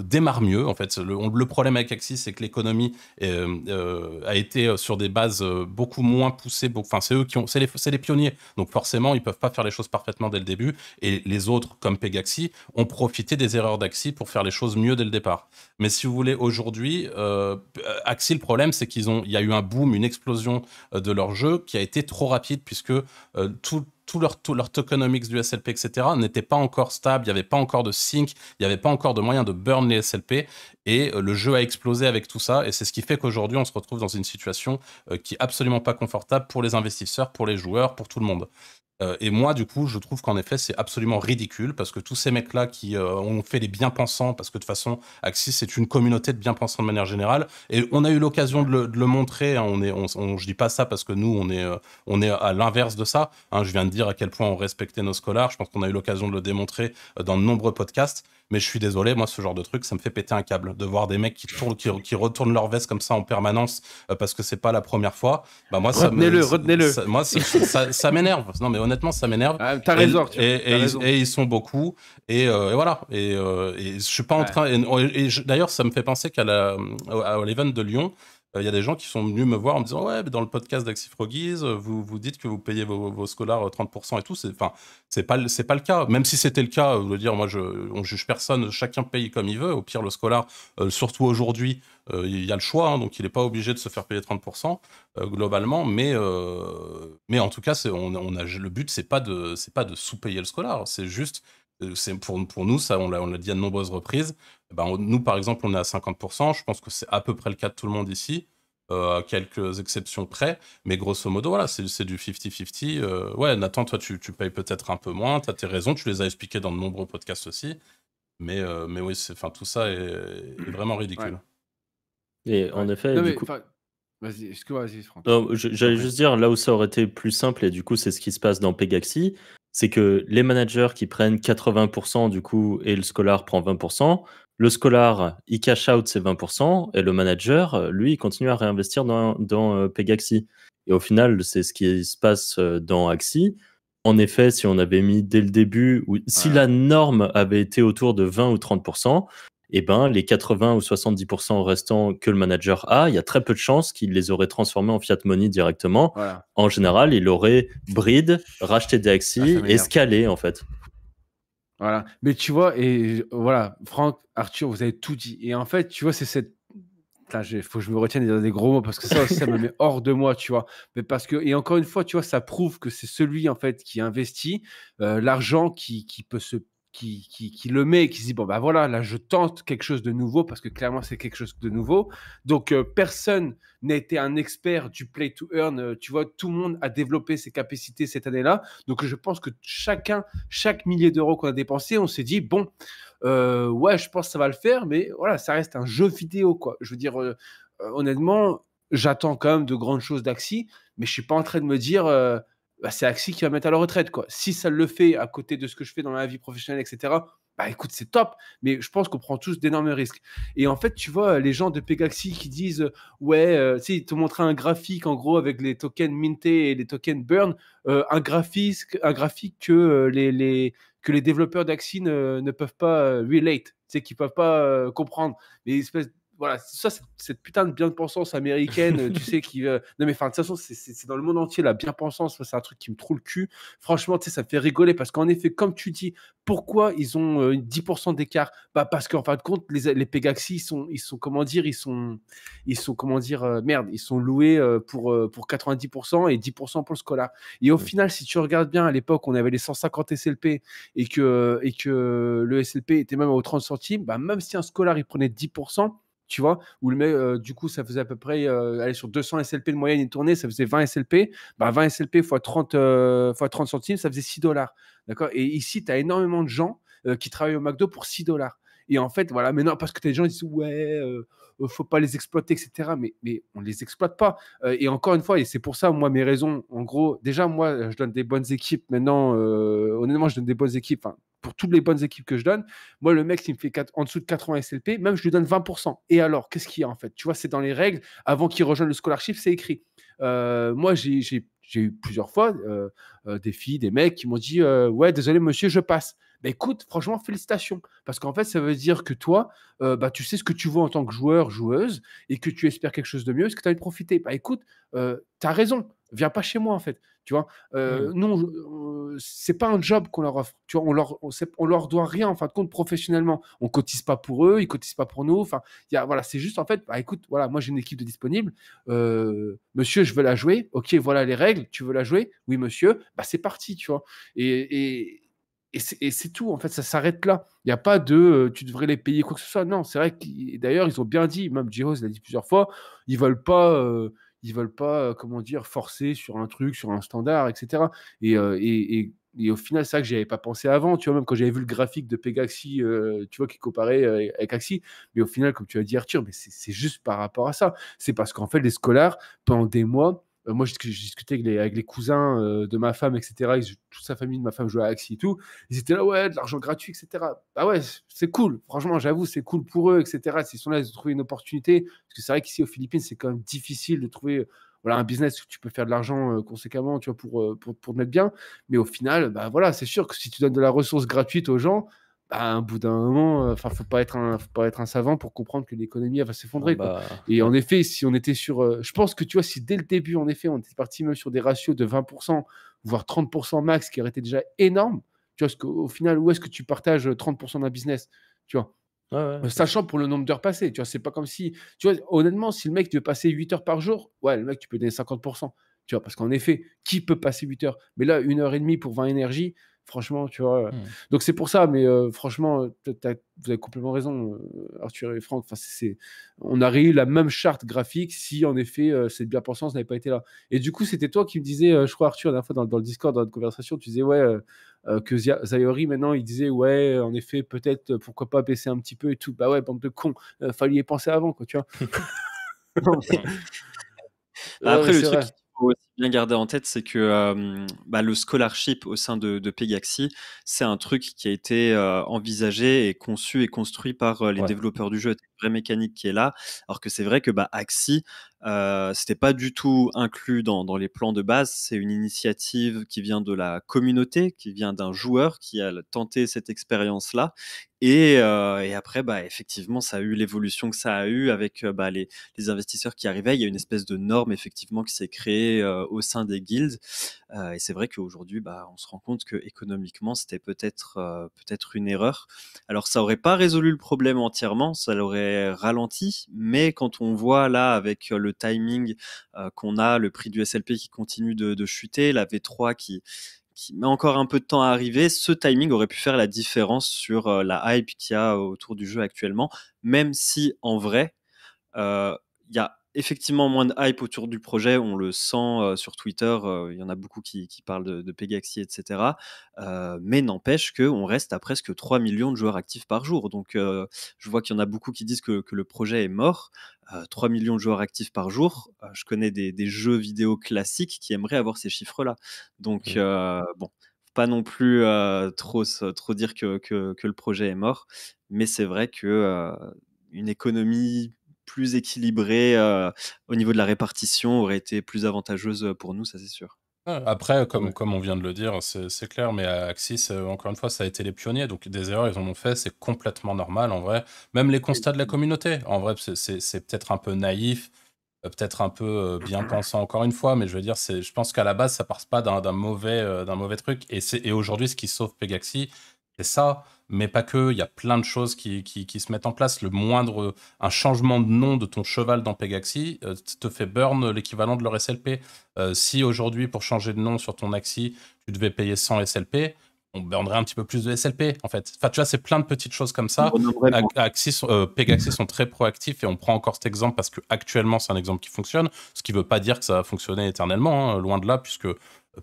démarre mieux. En fait, le, problème avec Axie, c'est que l'économie a été sur des bases beaucoup moins poussées. Enfin, c'est eux qui ont, c'est les, pionniers. Donc forcément, ils ne peuvent pas faire les choses parfaitement dès le début. Et les autres, comme Pegaxi, ont profité des erreurs d'Axie pour faire les choses mieux dès le départ. Mais si vous voulez, aujourd'hui, euh, Axie, le problème, c'est qu'ils ont, y a eu un boom, une explosion euh, de leur jeu qui a été trop rapide puisque euh, tout, leur, leur, tokenomics du SLP, etc., n'était pas encore stable, il n'y avait pas encore de sync, il n'y avait pas encore de moyen de burn les SLP, et le jeu a explosé avec tout ça, et c'est ce qui fait qu'aujourd'hui, on se retrouve dans une situation qui est absolument pas confortable pour les investisseurs, pour les joueurs, pour tout le monde. Euh, et moi, du coup, je trouve qu'en effet, c'est absolument ridicule parce que tous ces mecs-là qui euh, ont fait les bien-pensants, parce que de toute façon, Axis, c'est une communauté de bien-pensants de manière générale. Et on a eu l'occasion de, le montrer. Hein. on est, je dis pas ça parce que nous, on est, euh, on est à l'inverse de ça. Hein. je viens de dire à quel point on respectait nos scolaires. Je pense qu'on a eu l'occasion de le démontrer dans de nombreux podcasts. Mais je suis désolé, moi, ce genre de truc, ça me fait péter un câble. De voir des mecs qui, qui, retournent leur veste comme ça en permanence parce que c'est pas la première fois. Bah, moi, retenez-le, retenez-le. Moi, ça, ça m'énerve. Non, mais honnêtement, ça m'énerve. Ah, raison. et, Ils, sont beaucoup. Et, euh, voilà. Euh, et, je suis pas en train. d'ailleurs, ça me fait penser qu'à la, l'event de Lyon, euh, il y a des gens qui sont venus me voir en me disant Ouais, dans le podcast d'Axi euh, vous, vous dites que vous payez vos, scolars 30% euh, et tout. C'est, enfin, c'est pas, c'est pas le cas. Même si c'était le cas, on ne dire, moi, je, juge personne, chacun paye comme il veut. Au pire, le scolar, surtout aujourd'hui, il y a le choix, hein, donc il n'est pas obligé de se faire payer 30% globalement. Mais, mais en tout cas, on, a, le but, c'est pas de, c'est pas de sous-payer le scolar. C'est juste euh, pour, pour nous, ça, on l'a dit à de nombreuses reprises. Eh ben, nous, par exemple, on est à 50%. Je pense que c'est à peu près le cas de tout le monde ici, euh, à quelques exceptions près. Mais grosso modo, voilà, c'est du 50-50. Euh, ouais, Nathan, toi, tu, tu payes peut-être un peu moins. Tu as tes raisons. Tu les as expliquées dans de nombreux podcasts aussi. Mais, mais oui, enfin, tout ça est, vraiment ridicule. Et en effet, du Vas-y, excuse vas J'allais juste dire, là où ça aurait été plus simple, et du coup, c'est ce qui se passe dans Pegaxi, c'est que les managers qui prennent 80% du coup et le scolar prend 20%, le scolar, il cash out ses 20% et le manager, lui, il continue à réinvestir dans, euh, Pegaxi. Et au final, c'est ce qui se passe euh, dans Axi. En effet, si on avait mis dès le début, si la norme avait été autour de 20 ou 30%, eh ben, les 80 ou 70% restants que le manager a, il y a très peu de chances qu'il les aurait transformés en fiat money directement. En général, il aurait bride, racheté des axis ah, et scalé, en fait. Voilà. Mais tu vois, et voilà, Franck, Arthur, vous avez tout dit. Et en fait, tu vois, c'est cette il faut que je me retienne des, gros mots parce que ça, ça me met <laughs> hors de moi, tu vois. Mais parce que, et encore une fois, tu vois, ça prouve que c'est celui, en fait, qui investit euh, l'argent qui, peut se qui, le met et qui se dit bon ben voilà là je tente quelque chose de nouveau parce que clairement c'est quelque chose de nouveau donc euh, personne n'a été un expert du play to earn euh, tu vois tout le monde a développé ses capacités cette année là donc je pense que chacun chaque millier d'euros qu'on a dépensé on s'est dit bon euh, ouais je pense que ça va le faire mais voilà ça reste un jeu vidéo quoi je veux dire honnêtement j'attends quand même de grandes choses d'Axi mais je suis pas en train de me dire bah, c'est Axie qui va mettre à la retraite. Quoi. Si ça le fait à côté de ce que je fais dans ma vie professionnelle, etc., bah écoute, c'est top, mais je pense qu'on prend tous d'énormes risques. Et en fait, tu vois, euh, les gens de Pegaxi qui disent, euh, ouais, euh, ils te montraient un graphique, en gros, avec les tokens mintés et les tokens burn, un, graphique, un graphique que, les, les, que les développeurs d'Axie ne, peuvent pas relate, c'est qu'ils ne peuvent pas comprendre. Mais espèce voilà, ça, cette putain de bien-pensance américaine, euh, tu <laughs> sais, qui. Non, mais de toute façon, c'est dans le monde entier, la bien-pensance, c'est un truc qui me trouve le cul. Franchement, tu sais, ça me fait rigoler parce qu'en effet, comme tu dis, pourquoi ils ont 10% euh, d'écart bah, Parce qu'en fin de compte, les, Pegaxi, ils sont, ils sont, comment dire, ils sont, ils sont comment dire, euh, merde, ils sont loués pour, pour 90% et 10% pour le scolaire Et au final, si tu regardes bien, à l'époque, on avait les 150 SLP et que, et que le SLP était même aux 30 centimes, bah, même si un scolaire il prenait 10%, tu vois, où le mec, euh, du coup, ça faisait à peu près, euh, aller sur 200 SLP de moyenne, une tournée, ça faisait 20 SLP. 20 SLP fois 30, 30 euh, centimes, ça faisait 6 dollars. D'accord Et ici, tu as énormément de gens qui travaillent au McDo pour 6 dollars. Et en fait, voilà, maintenant, parce que des gens disent, ouais, ne euh, euh, faut pas les exploiter, etc. Mais, mais on ne les exploite pas. Euh, et encore une fois, et c'est pour ça, moi, mes raisons, en gros, déjà, moi, je donne des bonnes équipes. Maintenant, honnêtement, je donne des bonnes équipes. pour toutes les bonnes équipes que je donne, moi, le mec, s'il me fait en dessous de 80 SLP, même je lui donne 20%. Et alors, qu'est-ce qu'il y a en fait Tu vois, c'est dans les règles. Avant qu'il rejoigne le scholarship, c'est écrit. moi, j'ai eu plusieurs fois des filles, des mecs qui m'ont dit Ouais, désolé, monsieur, je passe. Bah, écoute, franchement, félicitations. Parce qu'en fait, ça veut dire que toi, euh, bah, tu sais ce que tu veux en tant que joueur, joueuse, et que tu espères quelque chose de mieux, est-ce que tu as envie de profiter Bah écoute, euh, tu as raison, viens pas chez moi en fait. Tu vois, euh, hmm. non, c'est pas un job qu'on leur offre. Tu on leur, leur doit rien en fin de compte professionnellement. On cotise pas pour eux, ils cotisent pas pour nous. Enfin, voilà, c'est juste en fait, bah écoute, voilà, moi j'ai une équipe de disponible. monsieur, je veux la jouer. Ok, voilà les règles. Tu veux la jouer Oui, monsieur. Bah c'est parti, tu vois. et et c'est tout, en fait, ça s'arrête là. Il n'y a pas de euh, tu devrais les payer quoi que ce soit. Non, c'est vrai que d'ailleurs, ils ont bien dit, même Jihos l'a dit plusieurs fois, ils veulent pas, euh, ils veulent pas, euh, comment dire, forcer sur un truc, sur un standard, etc. Et, et, et, au final, c'est ça que j'avais pas pensé avant, tu vois, même quand j'avais vu le graphique de Pegaxi, tu vois, qui comparait avec Axi, mais au final, comme tu as dit Arthur, mais c'est juste par rapport à ça. C'est parce qu'en fait, les scolaires, pendant des mois, euh, moi, j'ai discuté avec les, cousins euh, de ma femme, etc. toute sa famille de ma femme jouait à Axie et tout. Ils étaient là, ouais, de l'argent gratuit, etc. Ah ouais, c'est cool. Franchement, j'avoue, c'est cool pour eux, etc. S'ils sont là, ils ont trouvé une opportunité. Parce que c'est vrai qu'ici, aux Philippines, c'est quand même difficile de trouver euh, voilà un business où tu peux faire de l'argent conséquemment tu vois pour, pour, te mettre bien mais au final bah voilà c'est sûr que si tu donnes de la ressource gratuite aux gens à un bout d'un moment, euh, enfin, faut pas être faut pas être un savant pour comprendre que l'économie va s'effondrer. Bah. Et en effet, si on était sur, euh, je pense que tu vois, si dès le début, en effet, on était parti même sur des ratios de 20%, voire 30% max, qui aurait été déjà énorme. Tu vois, final, où est-ce que tu partages 30% euh, d'un business, tu vois? Sachant pour le nombre d'heures passées, tu vois, c'est pas comme si, tu vois, honnêtement, si le mec veut passer 8 heures par jour, ouais, le mec, tu peux donner 50%, tu vois, parce qu'en effet, qui peut passer 8 heures Mais là, une heure et demie pour 20 énergies, Franchement, tu vois. Mmh. Donc c'est pour ça, mais franchement, vous avez complètement raison, Arthur et Franck. Enfin, c'est, on aurait eu la même charte graphique si, en effet, cette bien-pensance n'avait pas été là. Et du coup, c'était toi qui me disais, je crois, Arthur, la dernière fois dans, le Discord, dans notre conversation, tu disais, ouais, que Zayori, maintenant, il disait, ouais, en effet, peut-être, pourquoi pas baisser un petit peu et tout. Bah ouais, bande de cons, fallait y penser avant, quoi, tu vois. <laughs> Bah, après, le truc bien garder en tête, c'est que bah, le scholarship au sein de, de Pegaxi, c'est un truc qui a été envisagé et conçu et construit par les développeurs du jeu. C'est une vraie mécanique qui est là. Alors que c'est vrai que bah, Axi, c'était pas du tout inclus dans, dans les plans de base. C'est une initiative qui vient de la communauté, qui vient d'un joueur qui a tenté cette expérience-là et, et, après, bah, effectivement, ça a eu l'évolution que ça a eu avec bah, les, les, investisseurs qui arrivaient. Il y a une espèce de norme, effectivement, qui s'est créée au sein des guildes. Euh, et c'est vrai qu'aujourd'hui, bah, on se rend compte que économiquement, c'était peut-être euh, peut-être une erreur. Alors ça n'aurait pas résolu le problème entièrement, ça l'aurait ralenti, mais quand on voit là avec euh, le timing qu'on a, le prix du SLP qui continue de, chuter, la V3 qui qui met encore un peu de temps à arriver, ce timing aurait pu faire la différence sur la hype qu'il y a autour du jeu actuellement, même si en vrai, il y a effectivement moins de hype autour du projet. On le sent sur Twitter. il y en a beaucoup qui, parlent de, de, etc. mais n'empêche qu'on reste à presque 3 millions de joueurs actifs par jour. Donc, je vois qu'il y en a beaucoup qui disent que, le projet est mort. 3 millions de joueurs actifs par jour. je connais des, jeux vidéo classiques qui aimeraient avoir ces chiffres-là. Donc, mmh. bon, pas non plus trop, trop dire que, le projet est mort. Mais c'est vrai qu'une une économie plus équilibrée euh, au niveau de la répartition aurait été plus avantageuse euh, pour nous, ça c'est sûr. Après, comme, comme on vient de le dire, c'est clair, mais Axis, euh, encore une fois, ça a été les pionniers, donc des erreurs, ils en ont fait, c'est complètement normal en vrai. Même les constats de la communauté, en vrai, c'est peut-être un peu naïf, peut-être un peu bien pensant encore une fois, mais je veux dire, je pense qu'à la base, ça part pas d'un mauvais, mauvais truc. Et, et aujourd'hui, ce qui sauve Pegaxi, et ça, mais pas que. Il y a plein de choses qui, qui, se mettent en place. Le moindre, un changement de nom de ton cheval dans Pegaxi euh, te fait burn l'équivalent de leur SLP. Euh, si aujourd'hui, pour changer de nom sur ton Axi, tu devais payer 100 SLP, on burnerait un petit peu plus de SLP, en fait. Enfin, tu vois, c'est plein de petites choses comme ça. Euh, Pegaxi sont très proactifs et on prend encore cet exemple parce que actuellement c'est un exemple qui fonctionne, ce qui ne veut pas dire que ça va fonctionner éternellement, hein, loin de là, puisque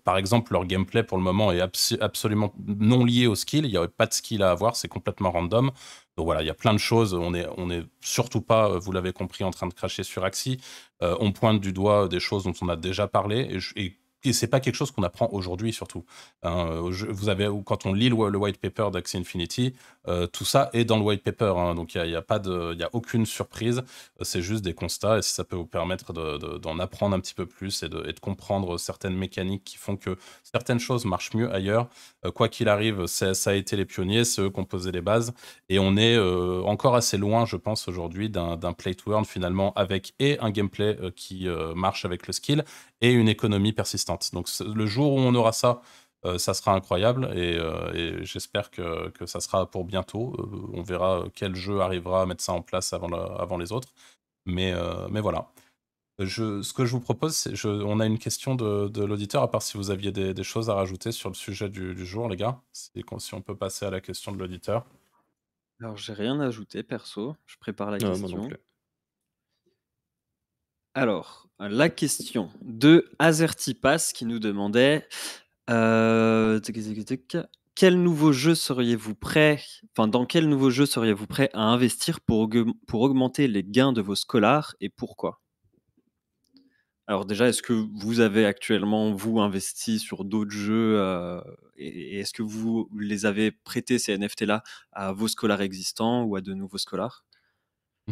par exemple, leur gameplay pour le moment est absolument non lié au skill. Il n'y aurait pas de skill à avoir, c'est complètement random. Donc voilà, il y a plein de choses. On n'est est surtout pas, euh, vous l'avez compris, en train de cracher sur Axie. Euh, on pointe du doigt des choses dont on a déjà parlé. et et c'est pas quelque chose qu'on apprend aujourd'hui surtout. Hein, euh, vous avez, quand on lit le, white paper d'Axie Infinity, euh, tout ça est dans le white paper. Hein, donc il n'y a, pas de, il a aucune surprise. Euh, c'est juste des constats. Et si ça peut vous permettre d'en apprendre un petit peu plus et de, comprendre certaines mécaniques qui font que certaines choses marchent mieux ailleurs. Euh, quoi qu'il arrive, ça, a été les pionniers, c'est eux qui ont posé les bases. Et on est euh, encore assez loin, je pense, aujourd'hui d'un play to earn finalement avec et un gameplay euh, qui marche avec le skill et une économie persistante. Donc le jour où on aura ça, ça sera incroyable et, j'espère que, ça sera pour bientôt. on verra quel jeu arrivera à mettre ça en place avant, les autres. mais voilà ce que je vous propose, c'est je, on a une question de, l'auditeur, à part si vous aviez des, choses à rajouter sur le sujet du, jour, les gars. Si, on peut passer à la question de l'auditeur. Alors, j'ai rien à ajouter perso. Je prépare la question. Alors, la question de Azertipas qui nous demandait euh, quel nouveau jeu seriez-vous prêt, enfin, dans quel nouveau jeu seriez-vous prêt à investir pour, pour augmenter les gains de vos scolaires et pourquoi alors déjà, est-ce que vous avez actuellement, vous, investi sur d'autres jeux euh, et, est-ce que vous les avez prêtés, ces NFT-là, à vos scolaires existants ou à de nouveaux scolaires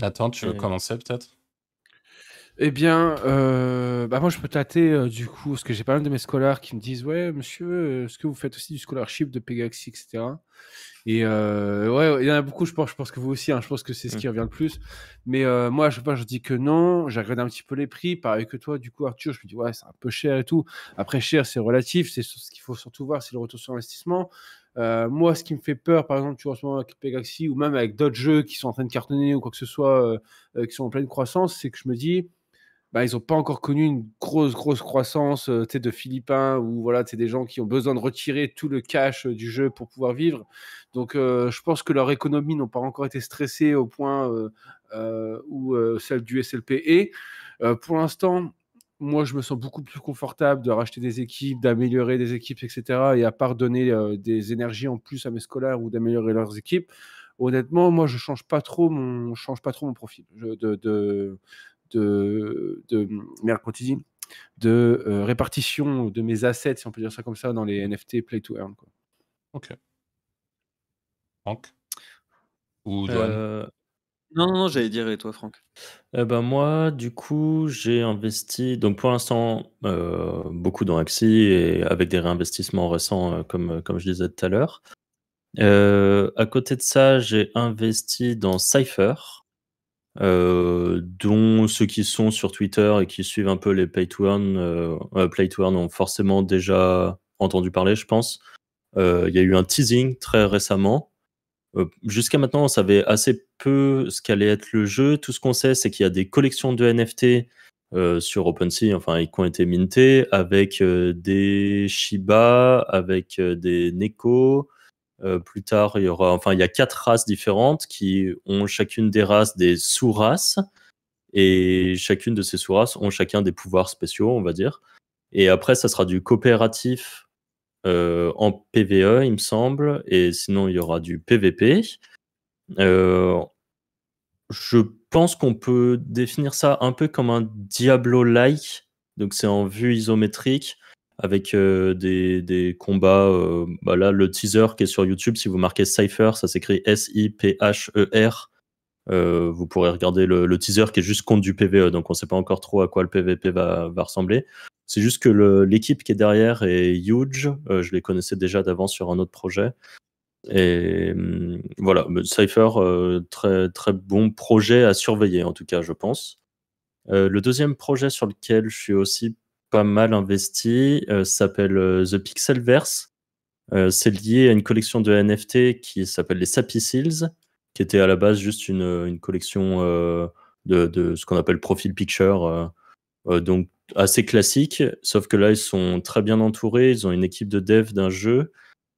Attends tu veux euh. commencer peut-être eh bien, euh, bah, moi, je peux tâter euh, du coup, parce que j'ai pas mal de mes scolaires qui me disent Ouais, monsieur, euh, est-ce que vous faites aussi du scholarship de Pegaxi, etc. Et ouais, il y en a beaucoup, je pense, je pense que vous aussi, hein, je pense que c'est ce qui mm. revient le plus. Mais moi, je, pas, je dis que non, j'ai un petit peu les prix, pareil que toi, du coup, Arthur, je me dis Ouais, c'est un peu cher et tout. Après, cher, c'est relatif, c'est ce qu'il faut surtout voir, c'est le retour sur investissement. moi, ce qui me fait peur, par exemple, tu vois ce moment avec Pegaxi ou même avec d'autres jeux qui sont en train de cartonner ou quoi que ce soit, qui sont en pleine croissance, c'est que je me dis, bah, ils n'ont pas encore connu une grosse, grosse croissance euh, de Philippins ou voilà, des gens qui ont besoin de retirer tout le cash euh, du jeu pour pouvoir vivre. Donc, euh, je pense que leurs économie n'ont pas encore été stressées au point où celle du SLP est. pour l'instant, moi, je me sens beaucoup plus confortable de racheter des équipes, d'améliorer des équipes, etc. Et à part donner des énergies en plus à mes scolaires ou d'améliorer leurs équipes, honnêtement, moi, je change pas trop change pas trop mon profil de, de, de de euh, répartition de mes assets, si on peut dire ça comme ça, dans les NFT play to earn. Quoi. Ok. Franck Ou euh, Non, non, j'allais dire, et toi, Franck eh ben Moi, du coup, j'ai investi, donc pour l'instant, euh, beaucoup dans Axie et avec des réinvestissements récents, comme, comme je disais tout à l'heure. à côté de ça, j'ai investi dans Cypher, euh, dont ceux qui sont sur Twitter et qui suivent un peu les play to earn, euh, euh, play ont forcément déjà entendu parler, je pense. Il y a eu un teasing très récemment. Jusqu'à maintenant, on savait assez peu ce qu'allait être le jeu. Tout ce qu'on sait, c'est qu'il y a des collections de NFT sur OpenSea, enfin, ils ont été mintés avec des Shiba, avec des Neko, euh, plus tard, il y aura, enfin, il y a quatre races différentes qui ont chacune des races des sous-races et chacune de ces sous-races ont chacun des pouvoirs spéciaux, on va dire. Et après, ça sera du coopératif euh, en PVE, il me semble, et sinon il y aura du PVP. Euh, je pense qu'on peut définir ça un peu comme un Diablo-like, donc c'est en vue isométrique avec euh, des, combats. Euh, bah là, le teaser qui est sur YouTube, si vous marquez Cypher, ça s'écrit S-I-P-H-E-R. Euh, vous pourrez regarder le, teaser qui est juste compte du PVE, donc on ne sait pas encore trop à quoi le PVP va, ressembler. C'est juste que l'équipe qui est derrière est huge. Euh, je les connaissais déjà d'avant sur un autre projet. Et mm, voilà, Cypher, très, très bon projet à surveiller en tout cas, je pense. le deuxième projet sur lequel je suis aussi pas mal investi. Euh, s'appelle euh, The Pixelverse. Euh, c'est lié à une collection de NFT qui s'appelle les Sappy Seals, qui était à la base juste une, collection de, ce qu'on appelle Profile picture. donc assez classique, sauf que là, ils sont très bien entourés. Ils ont une équipe de dev d'un jeu.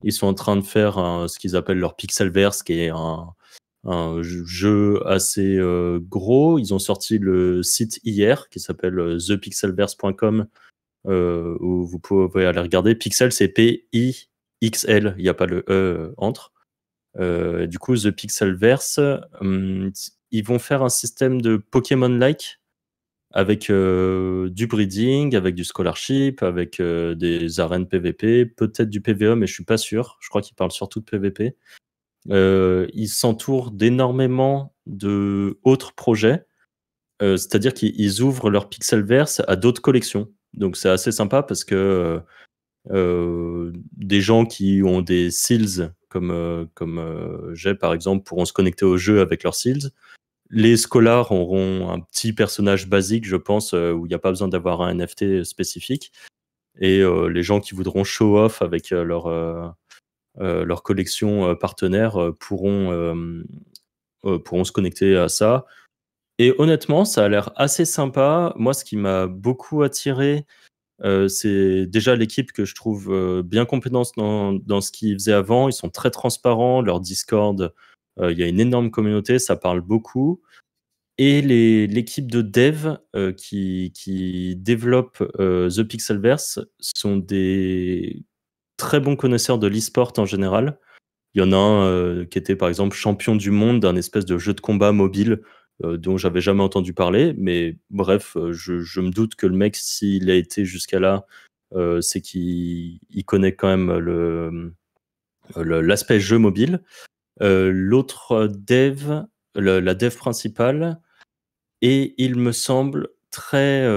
Ils sont en train de faire ce qu'ils appellent leur Pixelverse, qui est un, un jeu assez euh, gros. Ils ont sorti le site hier qui s'appelle euh, thepixelverse.com euh, où vous pouvez aller regarder. Pixel, c'est P-I-X-L, il n'y a pas le E euh, entre. du coup, The Pixelverse, hmm, ils vont faire un système de Pokémon-like avec du breeding, avec du scholarship, avec des arènes PVP, peut-être du PVE, mais je suis pas sûr. Je crois qu'ils parlent surtout de PVP. Euh, ils s'entourent d'énormément de autres projets, euh, c'est-à-dire qu'ils ouvrent leur Pixelverse à d'autres collections. Donc c'est assez sympa parce que euh, des gens qui ont des seals comme, comme j'ai par exemple pourront se connecter au jeu avec leurs seals. Les scholars auront un petit personnage basique, je pense, où il n'y a pas besoin d'avoir un NFT spécifique. Et les gens qui voudront show off avec leur euh, leurs collections euh, partenaires euh, pourront, pourront se connecter à ça. Et honnêtement, ça a l'air assez sympa. Moi, ce qui m'a beaucoup attiré, c'est déjà l'équipe que je trouve bien compétente dans, dans, ce qu'ils faisaient avant. Ils sont très transparents, leur Discord, il y a une énorme communauté, ça parle beaucoup. Et les, l'équipe de dev qui, qui développe The Pixelverse sont des très bon connaisseur de l'e-sport en général. Il y en a un euh, qui était par exemple champion du monde d'un espèce de jeu de combat mobile euh, dont j'avais jamais entendu parler. Mais bref, euh, je, me doute que le mec, s'il a été jusqu'à là, c'est qu'il connaît quand même l'aspect jeu mobile. l'autre dev, la dev principale, et il me semble très,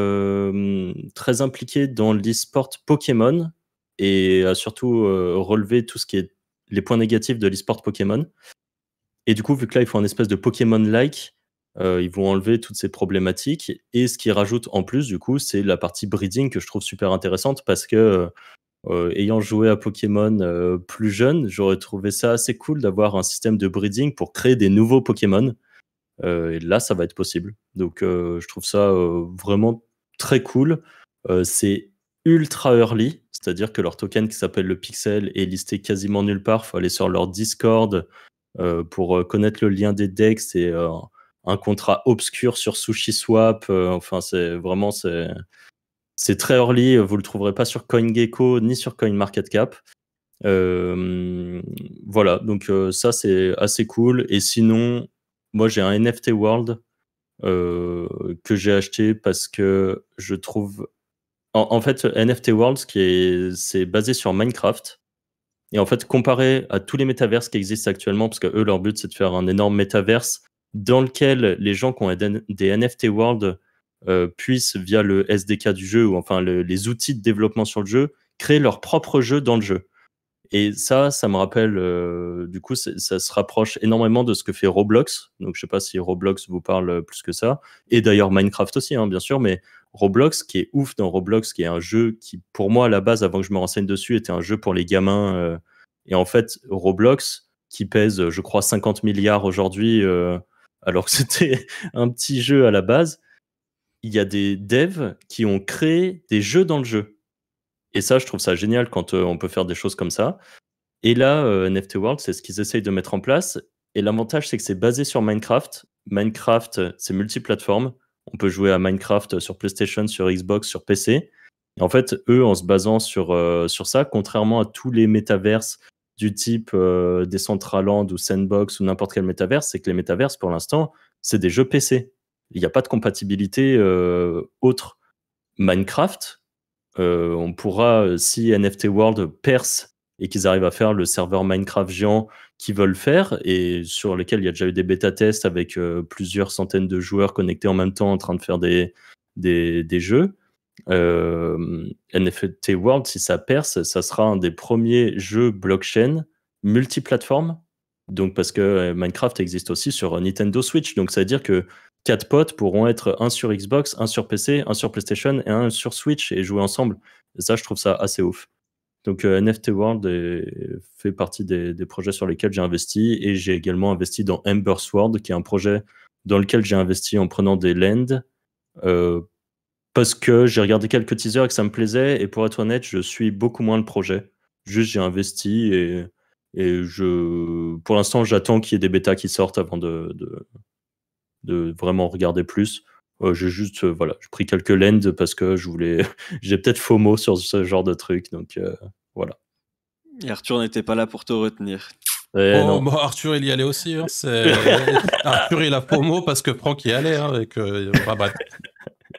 très impliqué dans l'e-sport Pokémon, et a euh, surtout euh, relever tout ce qui est les points négatifs de l'esport Pokémon. Et du coup, vu que là, ils font un espèce de Pokémon-like, euh, ils vont enlever toutes ces problématiques. Et ce qu'ils rajoutent en plus, du coup, c'est la partie breeding que je trouve super intéressante parce que, ayant joué à Pokémon plus jeune, j'aurais trouvé ça assez cool d'avoir un système de breeding pour créer des nouveaux Pokémon. et là, ça va être possible. Donc, je trouve ça vraiment très cool. c'est ultra early, c'est-à-dire que leur token qui s'appelle le Pixel est listé quasiment nulle part. Il faut aller sur leur Discord euh, pour euh, connaître le lien des DEX C'est euh, un contrat obscur sur SushiSwap. enfin, c'est vraiment c'est, c'est très early. Vous ne le trouverez pas sur CoinGecko ni sur CoinMarketCap. voilà, donc ça c'est assez cool. Et sinon, moi j'ai un NFT World que j'ai acheté parce que je trouve en, fait, NFT World, c'est est basé sur Minecraft. Et en fait, comparé à tous les métaverses qui existent actuellement, parce que eux, leur but, c'est de faire un énorme métaverse dans lequel les gens qui ont des NFT World euh, puissent, via le SDK du jeu, ou enfin les outils de développement sur le jeu, créer leur propre jeu dans le jeu. Et ça, ça me rappelle, euh, du coup, ça se rapproche énormément de ce que fait Roblox. Donc, je ne sais pas si Roblox vous parle plus que ça. Et d'ailleurs, Minecraft aussi, hein, bien sûr. Mais Roblox, qui est ouf dans Roblox, qui est un jeu qui, pour moi, à la base, avant que je me renseigne dessus, était un jeu pour les gamins. Euh. et en fait, Roblox, qui pèse, je crois, 50 milliards aujourd'hui, euh, alors que <laughs> c'était un petit jeu à la base, il y a des devs qui ont créé des jeux dans le jeu. Et ça, je trouve ça génial quand euh, on peut faire des choses comme ça. Et là, NFT World, c'est ce qu'ils essayent de mettre en place. Et l'avantage, c'est que c'est basé sur Minecraft. Minecraft, c'est multiplateforme on peut jouer à Minecraft sur PlayStation, sur Xbox, sur PC. en fait, eux, en se basant sur, euh, sur ça, contrairement à tous les métavers du type euh, Decentraland ou Sandbox ou n'importe quel métaverse, c'est que les métavers, pour l'instant, c'est des jeux PC. Il n'y a pas de compatibilité euh, autre. Minecraft, on pourra, si NFT World perce et qu'ils arrivent à faire le serveur Minecraft géant qui veulent faire et sur lesquels il y a déjà eu des bêta-tests avec euh, plusieurs centaines de joueurs connectés en même temps en train de faire des, des, jeux. Euh, NFT World, si ça perce, ça sera un des premiers jeux blockchain multiplateforme. Donc, parce que euh, Minecraft existe aussi sur Nintendo Switch. Donc, ça veut dire que quatre potes pourront être un sur Xbox, un sur PC, un sur PlayStation et un sur Switch et jouer ensemble. Et ça, je trouve ça assez ouf. Donc euh, NFT World fait partie des, projets sur lesquels j'ai investi et j'ai également investi dans Ember World qui est un projet dans lequel j'ai investi en prenant des lands euh, parce que j'ai regardé quelques teasers et que ça me plaisait et pour être honnête, je suis beaucoup moins le projet. Juste j'ai investi et, je, pour l'instant j'attends qu'il y ait des bêtas qui sortent avant de vraiment regarder plus. Euh, j'ai juste, euh, voilà, j'ai pris quelques lends parce que je voulais, <laughs> j'ai peut-être faux sur ce genre de truc, donc euh, voilà. Et Arthur n'était pas là pour te retenir. Eh Arthur, il y allait aussi. Hein, <laughs> Arthur, il a faux parce que Franck y allait. Hein, ah, bah.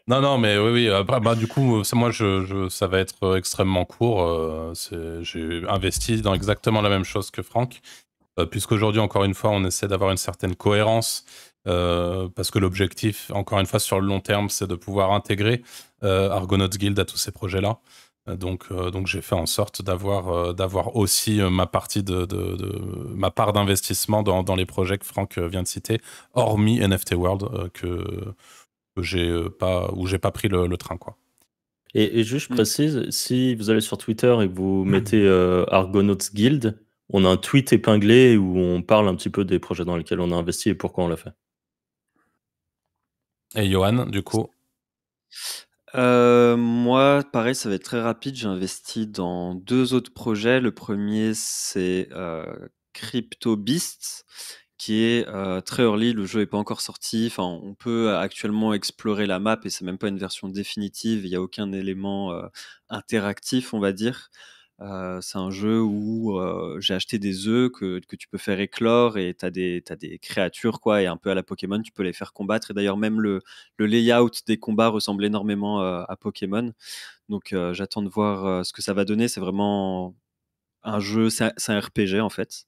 Non, non, mais oui, oui. Bah, bah, du coup, moi, je, ça va être extrêmement court. j'ai investi dans exactement la même chose que Franck puisqu'aujourd'hui, encore une fois, on essaie d'avoir une certaine cohérence euh, parce que l'objectif, encore une fois, sur le long terme, c'est de pouvoir intégrer euh, Argonauts Guild à tous ces projets-là. Euh, donc, donc j'ai fait en sorte d'avoir aussi ma partie de, ma part d'investissement dans, les projets que Franck vient de citer, hormis NFT World que, que j'ai pas où j'ai pas pris le, train quoi. Et, juste, mm. précise, si vous allez sur Twitter et que vous mm. mettez Argonauts Guild, on a un tweet épinglé où on parle un petit peu des projets dans lesquels on a investi et pourquoi on l'a fait. Et Johan, du coup euh, moi, pareil, ça va être très rapide. J'ai investi dans deux autres projets. Le premier, c'est euh, Crypto Beast, qui est euh, très early. Le jeu n'est pas encore sorti. on peut actuellement explorer la map et c'est même pas une version définitive. Il n'y a aucun élément interactif, on va dire c'est un jeu où j'ai acheté des œufs que, que, tu peux faire éclore et tu as, as des, créatures, quoi. Et un peu à la Pokémon, tu peux les faire combattre. Et d'ailleurs, même le, le, layout des combats ressemble énormément à Pokémon. Donc, j'attends de voir ce que ça va donner. C'est vraiment un jeu, c'est un, un RPG en fait,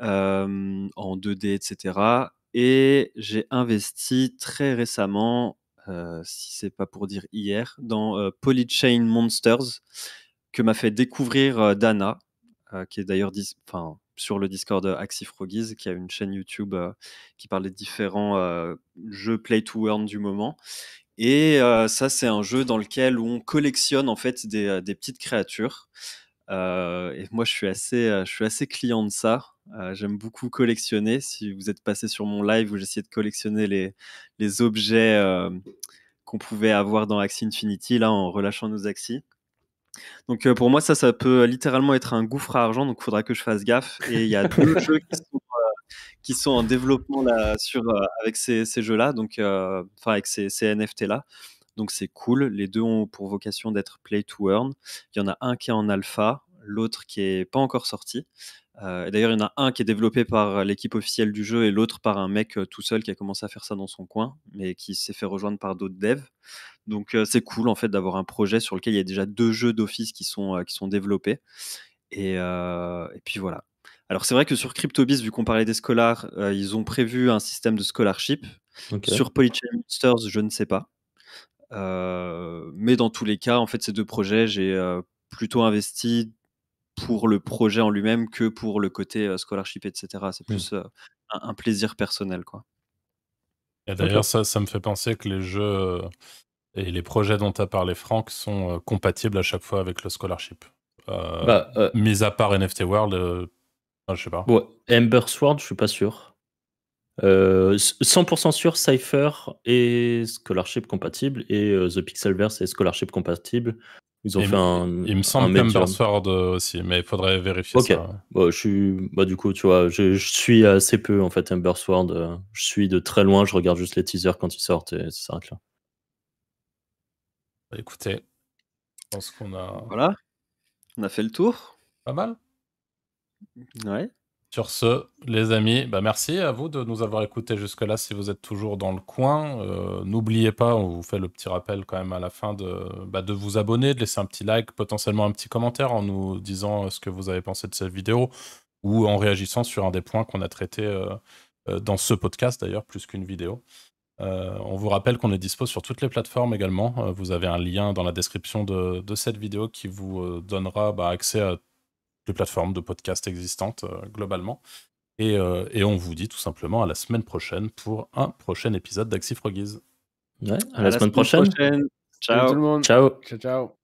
en 2D, etc. Et j'ai investi très récemment, si c'est pas pour dire hier, dans Polychain Monsters que m'a fait découvrir euh, Dana, euh, qui est d'ailleurs sur le Discord euh, Axifrogis, qui a une chaîne YouTube qui parle des différents jeux play to earn du moment. Et ça, c'est un jeu dans lequel on collectionne en fait des, petites créatures. et moi, je suis assez, je suis assez client de ça. J'aime beaucoup collectionner. Si vous êtes passé sur mon live où j'essayais de collectionner les, les objets qu'on pouvait avoir dans Axie Infinity, là, en relâchant nos axis donc euh, pour moi, ça, ça peut littéralement être un gouffre à argent, donc il faudra que je fasse gaffe. Et il y a <laughs> deux jeux euh, qui sont, en développement là, sur, euh, avec ces, jeux-là, donc enfin avec ces, ces NFT-là. Donc c'est cool. Les deux ont pour vocation d'être play to earn. Il y en a un qui est en alpha, l'autre qui est pas encore sorti. Euh, d'ailleurs, il y en a un qui est développé par euh, l'équipe officielle du jeu et l'autre par un mec euh, tout seul qui a commencé à faire ça dans son coin, mais qui s'est fait rejoindre par d'autres devs. Donc c'est cool en fait d'avoir un projet sur lequel il y a déjà deux jeux d'office qui sont, qui sont développés. Et, puis voilà. Alors c'est vrai que sur CryptoBiz, vu qu'on parlait des scolars ils ont prévu un système de scholarship. Sur Polychain Monsters, je ne sais pas. mais dans tous les cas, en fait, ces deux projets, j'ai plutôt investi pour le projet en lui-même que pour le côté euh, scholarship, etc. C'est mmh. plus euh, un, plaisir personnel. Quoi. Et d'ailleurs, ça, ça me fait penser que les jeux euh, et les projets dont a parlé Franck sont compatibles à chaque fois avec le scholarship. Euh, bah, Mis à part NFT World, je sais pas. Ouais. Ember Sword, je suis pas sûr. 100% sûr, Cypher est scholarship compatible et The Pixelverse est scholarship compatible. Ils ont fait un. Il me semble Sword aussi, mais il faudrait vérifier ça. Bon, bah, je suis, bah, du coup, tu vois, je, suis assez peu en fait Sword. Je suis de très loin, je regarde juste les teasers quand ils sortent et ça s'arrête là. Bah, écoutez, je pense qu'on a. Voilà, on a fait le tour. Pas mal. Ouais. Sur ce, les amis, bah, merci à vous de nous avoir écoutés jusque-là si vous êtes toujours dans le coin. Euh, n'oubliez pas, on vous fait le petit rappel quand même à la fin de, bah, de vous abonner, de laisser un petit like, potentiellement un petit commentaire en nous disant euh, ce que vous avez pensé de cette vidéo ou en réagissant sur un des points qu'on a traité euh, dans ce podcast d'ailleurs, plus qu'une vidéo. on vous rappelle qu'on est dispo sur toutes les plateformes également. vous avez un lien dans la description de, cette vidéo qui vous donnera bah, accès à les plateformes de podcast existantes euh, globalement. Euh, et, on vous dit tout simplement à la semaine prochaine pour un prochain épisode d'Axi à, la, semaine, prochaine. Ciao. ciao.